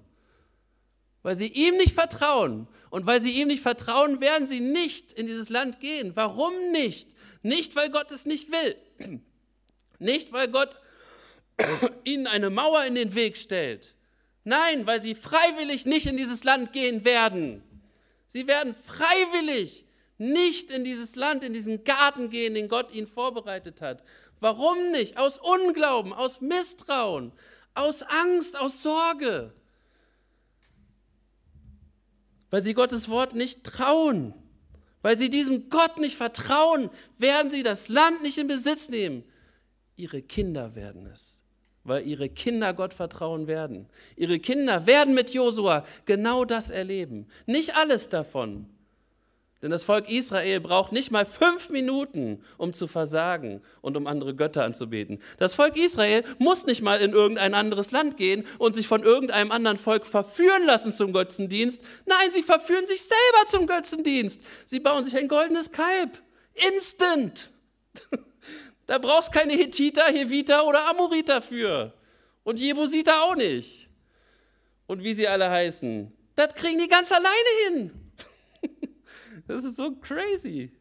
Speaker 1: Weil sie ihm nicht vertrauen. Und weil sie ihm nicht vertrauen, werden sie nicht in dieses Land gehen. Warum nicht? Nicht, weil Gott es nicht will. Nicht, weil Gott ihnen eine Mauer in den Weg stellt. Nein, weil sie freiwillig nicht in dieses Land gehen werden. Sie werden freiwillig nicht in dieses Land, in diesen Garten gehen, den Gott ihnen vorbereitet hat. Warum nicht? Aus Unglauben, aus Misstrauen, aus Angst, aus Sorge. Weil sie Gottes Wort nicht trauen, weil sie diesem Gott nicht vertrauen, werden sie das Land nicht in Besitz nehmen. Ihre Kinder werden es, weil ihre Kinder Gott vertrauen werden. Ihre Kinder werden mit Josua genau das erleben. Nicht alles davon, denn das Volk Israel braucht nicht mal fünf Minuten, um zu versagen und um andere Götter anzubeten. Das Volk Israel muss nicht mal in irgendein anderes Land gehen und sich von irgendeinem anderen Volk verführen lassen zum Götzendienst. Nein, sie verführen sich selber zum Götzendienst. Sie bauen sich ein goldenes Kalb. Instant. Da brauchst keine Hethiter, Heviter oder Amoriter für. Und Jebusiter auch nicht. Und wie sie alle heißen. Das kriegen die ganz alleine hin. Das ist so crazy.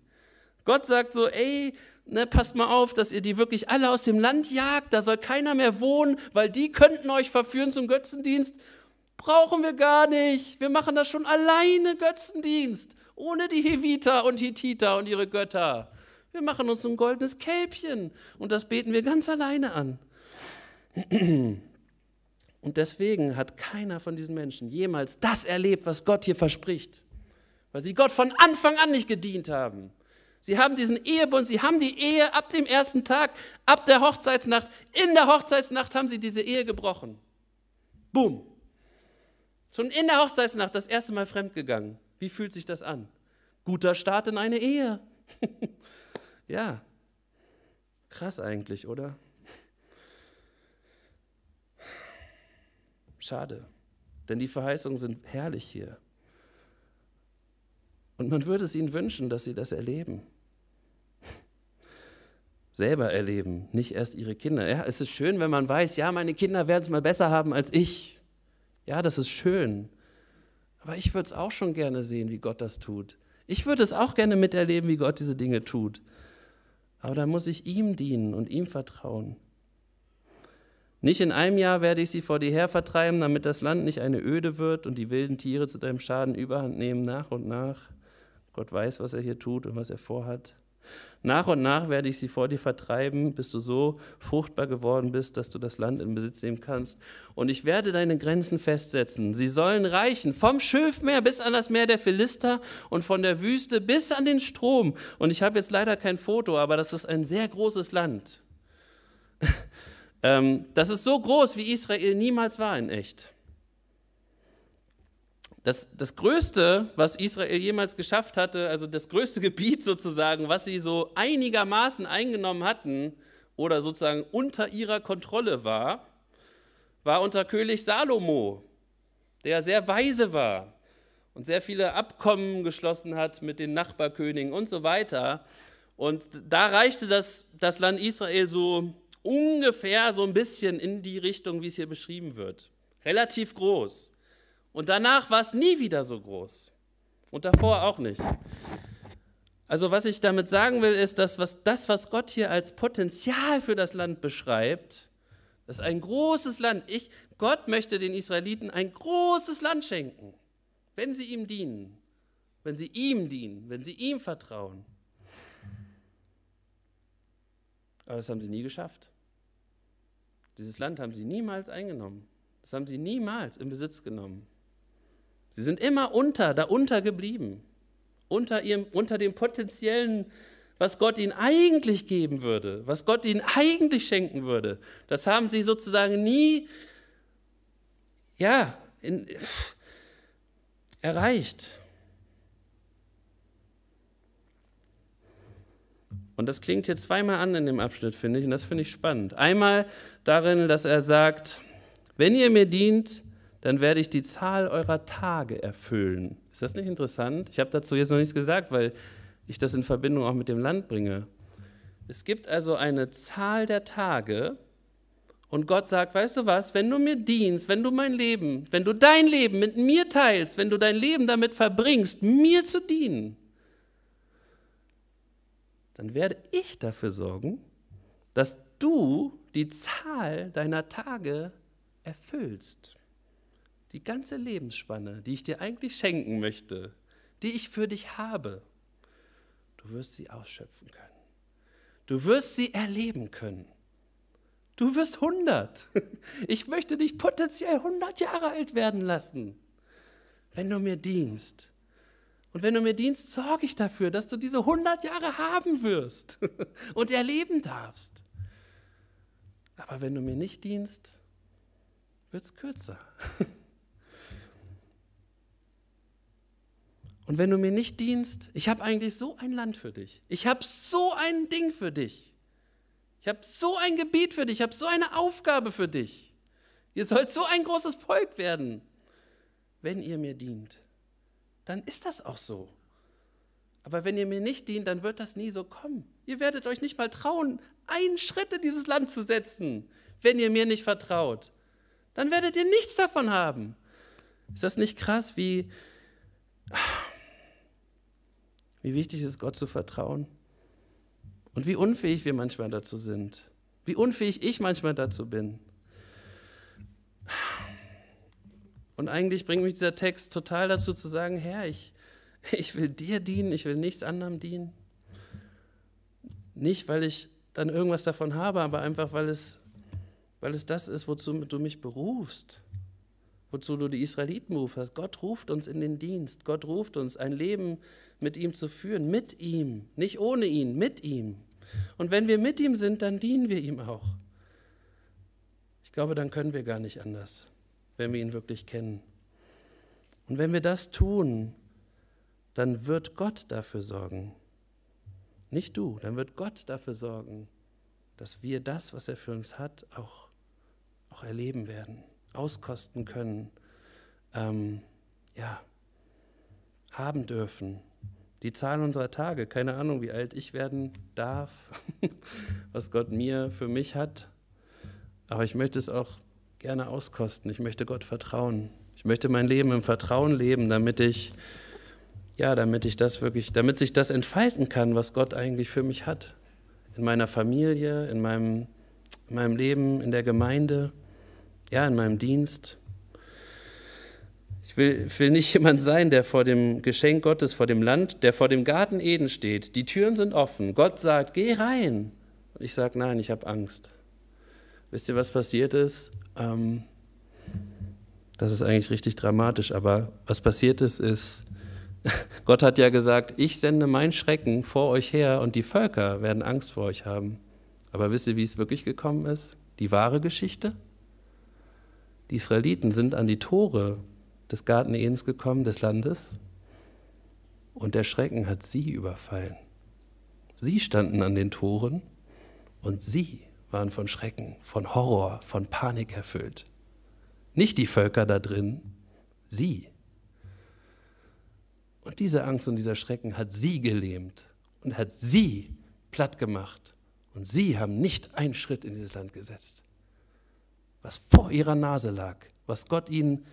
Speaker 1: Gott sagt so, ey, ne, passt mal auf, dass ihr die wirklich alle aus dem Land jagt, da soll keiner mehr wohnen, weil die könnten euch verführen zum Götzendienst. Brauchen wir gar nicht. Wir machen das schon alleine Götzendienst, ohne die Hevita und Hittiter und ihre Götter. Wir machen uns ein goldenes Kälbchen und das beten wir ganz alleine an. Und deswegen hat keiner von diesen Menschen jemals das erlebt, was Gott hier verspricht weil sie Gott von Anfang an nicht gedient haben. Sie haben diesen Ehebund, sie haben die Ehe ab dem ersten Tag, ab der Hochzeitsnacht, in der Hochzeitsnacht haben sie diese Ehe gebrochen. Boom. Schon in der Hochzeitsnacht das erste Mal fremdgegangen. Wie fühlt sich das an? Guter Start in eine Ehe. ja, krass eigentlich, oder? Schade, denn die Verheißungen sind herrlich hier. Und man würde es ihnen wünschen, dass sie das erleben. Selber erleben, nicht erst ihre Kinder. Ja, es ist schön, wenn man weiß, ja, meine Kinder werden es mal besser haben als ich. Ja, das ist schön. Aber ich würde es auch schon gerne sehen, wie Gott das tut. Ich würde es auch gerne miterleben, wie Gott diese Dinge tut. Aber da muss ich ihm dienen und ihm vertrauen. Nicht in einem Jahr werde ich sie vor dir her vertreiben, damit das Land nicht eine Öde wird und die wilden Tiere zu deinem Schaden überhand nehmen nach und nach. Gott weiß, was er hier tut und was er vorhat. Nach und nach werde ich sie vor dir vertreiben, bis du so fruchtbar geworden bist, dass du das Land in Besitz nehmen kannst. Und ich werde deine Grenzen festsetzen. Sie sollen reichen vom Schilfmeer bis an das Meer der Philister und von der Wüste bis an den Strom. Und ich habe jetzt leider kein Foto, aber das ist ein sehr großes Land. Ähm, das ist so groß, wie Israel niemals war in echt. Das, das Größte, was Israel jemals geschafft hatte, also das größte Gebiet sozusagen, was sie so einigermaßen eingenommen hatten oder sozusagen unter ihrer Kontrolle war, war unter König Salomo, der sehr weise war und sehr viele Abkommen geschlossen hat mit den Nachbarkönigen und so weiter. Und da reichte das, das Land Israel so ungefähr so ein bisschen in die Richtung, wie es hier beschrieben wird. Relativ groß. Und danach war es nie wieder so groß. Und davor auch nicht. Also was ich damit sagen will, ist, dass was, das, was Gott hier als Potenzial für das Land beschreibt, das ist ein großes Land. Ich, Gott möchte den Israeliten ein großes Land schenken, wenn sie ihm dienen, wenn sie ihm dienen, wenn sie ihm vertrauen. Aber das haben sie nie geschafft. Dieses Land haben sie niemals eingenommen. Das haben sie niemals in Besitz genommen. Sie sind immer unter, darunter geblieben. Unter, unter dem potenziellen, was Gott ihnen eigentlich geben würde, was Gott ihnen eigentlich schenken würde. Das haben sie sozusagen nie, ja, in, erreicht. Und das klingt hier zweimal an in dem Abschnitt, finde ich, und das finde ich spannend. Einmal darin, dass er sagt, wenn ihr mir dient, dann werde ich die Zahl eurer Tage erfüllen. Ist das nicht interessant? Ich habe dazu jetzt noch nichts gesagt, weil ich das in Verbindung auch mit dem Land bringe. Es gibt also eine Zahl der Tage und Gott sagt, weißt du was, wenn du mir dienst, wenn du mein Leben, wenn du dein Leben mit mir teilst, wenn du dein Leben damit verbringst, mir zu dienen, dann werde ich dafür sorgen, dass du die Zahl deiner Tage erfüllst die ganze Lebensspanne, die ich dir eigentlich schenken möchte, die ich für dich habe, du wirst sie ausschöpfen können. Du wirst sie erleben können. Du wirst 100. Ich möchte dich potenziell 100 Jahre alt werden lassen, wenn du mir dienst. Und wenn du mir dienst, sorge ich dafür, dass du diese 100 Jahre haben wirst und erleben darfst. Aber wenn du mir nicht dienst, wird es kürzer. Und wenn du mir nicht dienst, ich habe eigentlich so ein Land für dich. Ich habe so ein Ding für dich. Ich habe so ein Gebiet für dich. Ich habe so eine Aufgabe für dich. Ihr sollt so ein großes Volk werden. Wenn ihr mir dient, dann ist das auch so. Aber wenn ihr mir nicht dient, dann wird das nie so kommen. Ihr werdet euch nicht mal trauen, einen Schritt in dieses Land zu setzen, wenn ihr mir nicht vertraut. Dann werdet ihr nichts davon haben. Ist das nicht krass, wie wie wichtig es ist, Gott zu vertrauen. Und wie unfähig wir manchmal dazu sind. Wie unfähig ich manchmal dazu bin. Und eigentlich bringt mich dieser Text total dazu zu sagen, Herr, ich, ich will dir dienen, ich will nichts anderem dienen. Nicht, weil ich dann irgendwas davon habe, aber einfach, weil es, weil es das ist, wozu du mich berufst wozu du die Israeliten gerufen hast. Gott ruft uns in den Dienst. Gott ruft uns, ein Leben mit ihm zu führen, mit ihm, nicht ohne ihn, mit ihm. Und wenn wir mit ihm sind, dann dienen wir ihm auch. Ich glaube, dann können wir gar nicht anders, wenn wir ihn wirklich kennen. Und wenn wir das tun, dann wird Gott dafür sorgen. Nicht du, dann wird Gott dafür sorgen, dass wir das, was er für uns hat, auch, auch erleben werden auskosten können, ähm, ja, haben dürfen. Die Zahl unserer Tage, keine Ahnung, wie alt ich werden darf, was Gott mir für mich hat. Aber ich möchte es auch gerne auskosten. Ich möchte Gott vertrauen. Ich möchte mein Leben im Vertrauen leben, damit ich, ja, damit ich das wirklich, damit sich das entfalten kann, was Gott eigentlich für mich hat. In meiner Familie, in meinem, in meinem Leben, in der Gemeinde ja, in meinem Dienst. Ich will, will nicht jemand sein, der vor dem Geschenk Gottes, vor dem Land, der vor dem Garten Eden steht. Die Türen sind offen. Gott sagt, geh rein. Und ich sage, nein, ich habe Angst. Wisst ihr, was passiert ist? Ähm, das ist eigentlich richtig dramatisch, aber was passiert ist, ist, Gott hat ja gesagt, ich sende mein Schrecken vor euch her und die Völker werden Angst vor euch haben. Aber wisst ihr, wie es wirklich gekommen ist? Die wahre Geschichte? Die Israeliten sind an die Tore des Garten Edens gekommen, des Landes, und der Schrecken hat sie überfallen. Sie standen an den Toren und sie waren von Schrecken, von Horror, von Panik erfüllt. Nicht die Völker da drin, sie. Und diese Angst und dieser Schrecken hat sie gelähmt und hat sie platt gemacht. Und sie haben nicht einen Schritt in dieses Land gesetzt was vor ihrer Nase lag, was Gott ihnen,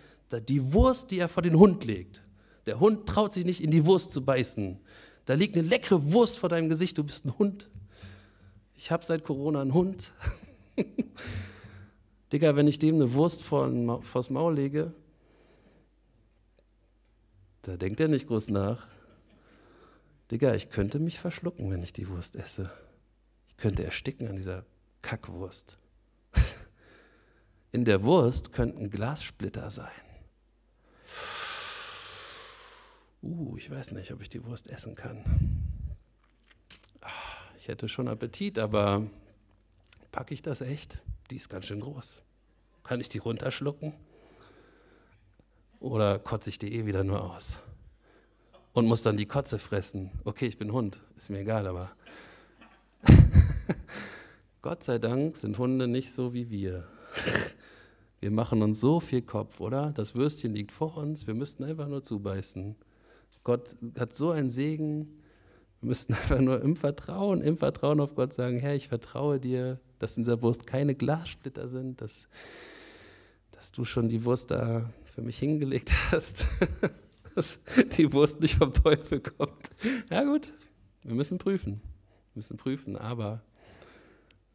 Speaker 1: die Wurst, die er vor den Hund legt. Der Hund traut sich nicht, in die Wurst zu beißen. Da liegt eine leckere Wurst vor deinem Gesicht, du bist ein Hund. Ich habe seit Corona einen Hund. Digga, wenn ich dem eine Wurst vors Maul lege, da denkt er nicht groß nach. Digga, ich könnte mich verschlucken, wenn ich die Wurst esse. Ich könnte ersticken an dieser Kackwurst. In der Wurst könnten Glassplitter sein. Uh, ich weiß nicht, ob ich die Wurst essen kann. Ah, ich hätte schon Appetit, aber packe ich das echt? Die ist ganz schön groß. Kann ich die runterschlucken? Oder kotze ich die eh wieder nur aus? Und muss dann die Kotze fressen. Okay, ich bin Hund, ist mir egal, aber. Gott sei Dank sind Hunde nicht so wie wir. Wir machen uns so viel Kopf, oder? Das Würstchen liegt vor uns, wir müssten einfach nur zubeißen. Gott hat so einen Segen, wir müssten einfach nur im Vertrauen, im Vertrauen auf Gott sagen, Herr, ich vertraue dir, dass in dieser Wurst keine Glassplitter sind, dass, dass du schon die Wurst da für mich hingelegt hast, dass die Wurst nicht vom Teufel kommt. Ja gut, wir müssen prüfen, wir müssen prüfen, aber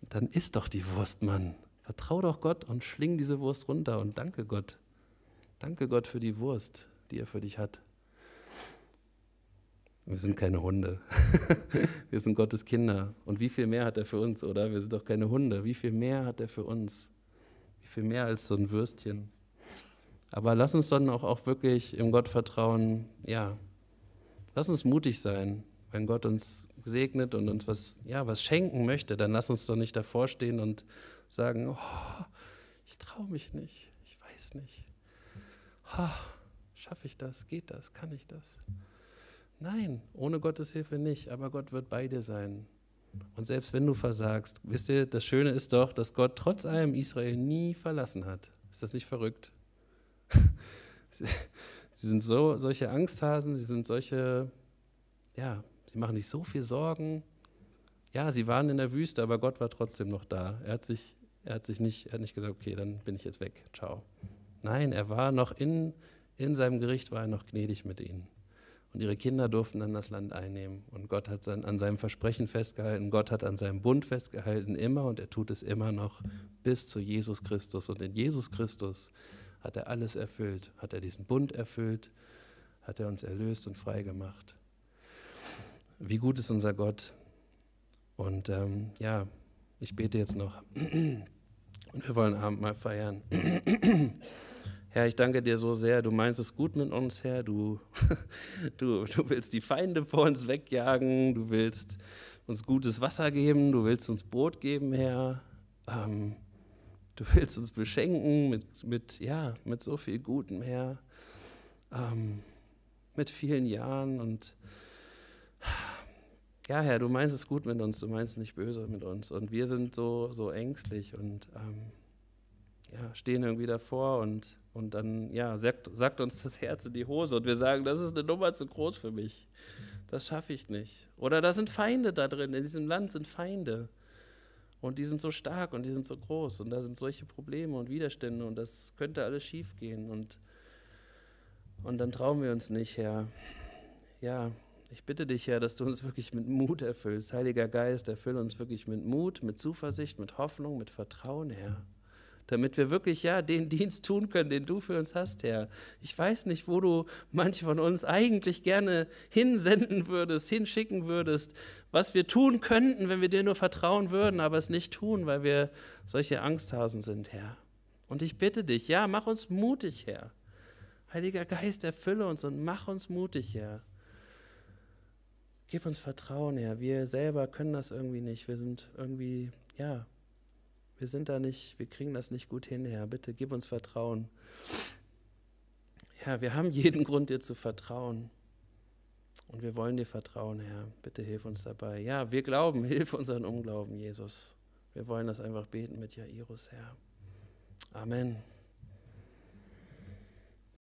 Speaker 1: dann ist doch die Wurst, Mann. Vertrau doch Gott und schling diese Wurst runter und danke Gott. Danke Gott für die Wurst, die er für dich hat. Wir sind keine Hunde. wir sind Gottes Kinder. Und wie viel mehr hat er für uns, oder? Wir sind doch keine Hunde. Wie viel mehr hat er für uns? Wie viel mehr als so ein Würstchen? Aber lass uns dann auch, auch wirklich im Gott vertrauen. Ja, lass uns mutig sein. Wenn Gott uns segnet und uns was, ja, was schenken möchte, dann lass uns doch nicht davor stehen und sagen, oh, ich traue mich nicht, ich weiß nicht. Oh, Schaffe ich das? Geht das? Kann ich das? Nein, ohne Gottes Hilfe nicht, aber Gott wird bei dir sein. Und selbst wenn du versagst, wisst ihr, das Schöne ist doch, dass Gott trotz allem Israel nie verlassen hat. Ist das nicht verrückt? sie sind so solche Angsthasen, sie sind solche, ja, sie machen sich so viel Sorgen. Ja, sie waren in der Wüste, aber Gott war trotzdem noch da. Er hat sich er hat sich nicht, er hat nicht gesagt, okay, dann bin ich jetzt weg, ciao. Nein, er war noch in, in seinem Gericht, war er noch gnädig mit ihnen. Und ihre Kinder durften dann das Land einnehmen. Und Gott hat an seinem Versprechen festgehalten, Gott hat an seinem Bund festgehalten, immer und er tut es immer noch bis zu Jesus Christus. Und in Jesus Christus hat er alles erfüllt, hat er diesen Bund erfüllt, hat er uns erlöst und frei gemacht. Wie gut ist unser Gott? Und ähm, ja, ich bete jetzt noch. Und wir wollen Abend mal feiern. Herr, ich danke dir so sehr. Du meinst es gut mit uns, Herr. Du, du, du willst die Feinde vor uns wegjagen. Du willst uns gutes Wasser geben. Du willst uns Brot geben, Herr. Ähm, du willst uns beschenken mit, mit, ja, mit so viel Gutem, Herr. Ähm, mit vielen Jahren und ja, Herr, du meinst es gut mit uns, du meinst es nicht böse mit uns. Und wir sind so, so ängstlich und ähm, ja, stehen irgendwie davor und, und dann ja, sagt, sagt uns das Herz in die Hose und wir sagen, das ist eine Nummer zu groß für mich. Das schaffe ich nicht. Oder da sind Feinde da drin, in diesem Land sind Feinde. Und die sind so stark und die sind so groß und da sind solche Probleme und Widerstände und das könnte alles schief gehen. Und, und dann trauen wir uns nicht, Herr. Ja, ich bitte dich, Herr, dass du uns wirklich mit Mut erfüllst. Heiliger Geist, erfülle uns wirklich mit Mut, mit Zuversicht, mit Hoffnung, mit Vertrauen, Herr. Damit wir wirklich, ja, den Dienst tun können, den du für uns hast, Herr. Ich weiß nicht, wo du manche von uns eigentlich gerne hinsenden würdest, hinschicken würdest, was wir tun könnten, wenn wir dir nur vertrauen würden, aber es nicht tun, weil wir solche Angsthasen sind, Herr. Und ich bitte dich, ja, mach uns mutig, Herr. Heiliger Geist, erfülle uns und mach uns mutig, Herr gib uns Vertrauen, Herr. Wir selber können das irgendwie nicht. Wir sind irgendwie, ja, wir sind da nicht, wir kriegen das nicht gut hin, Herr. Bitte gib uns Vertrauen. Herr, wir haben jeden Grund, dir zu vertrauen. Und wir wollen dir vertrauen, Herr. Bitte hilf uns dabei. Ja, wir glauben, hilf unseren Unglauben, Jesus. Wir wollen das einfach beten mit Jairus, Herr. Amen.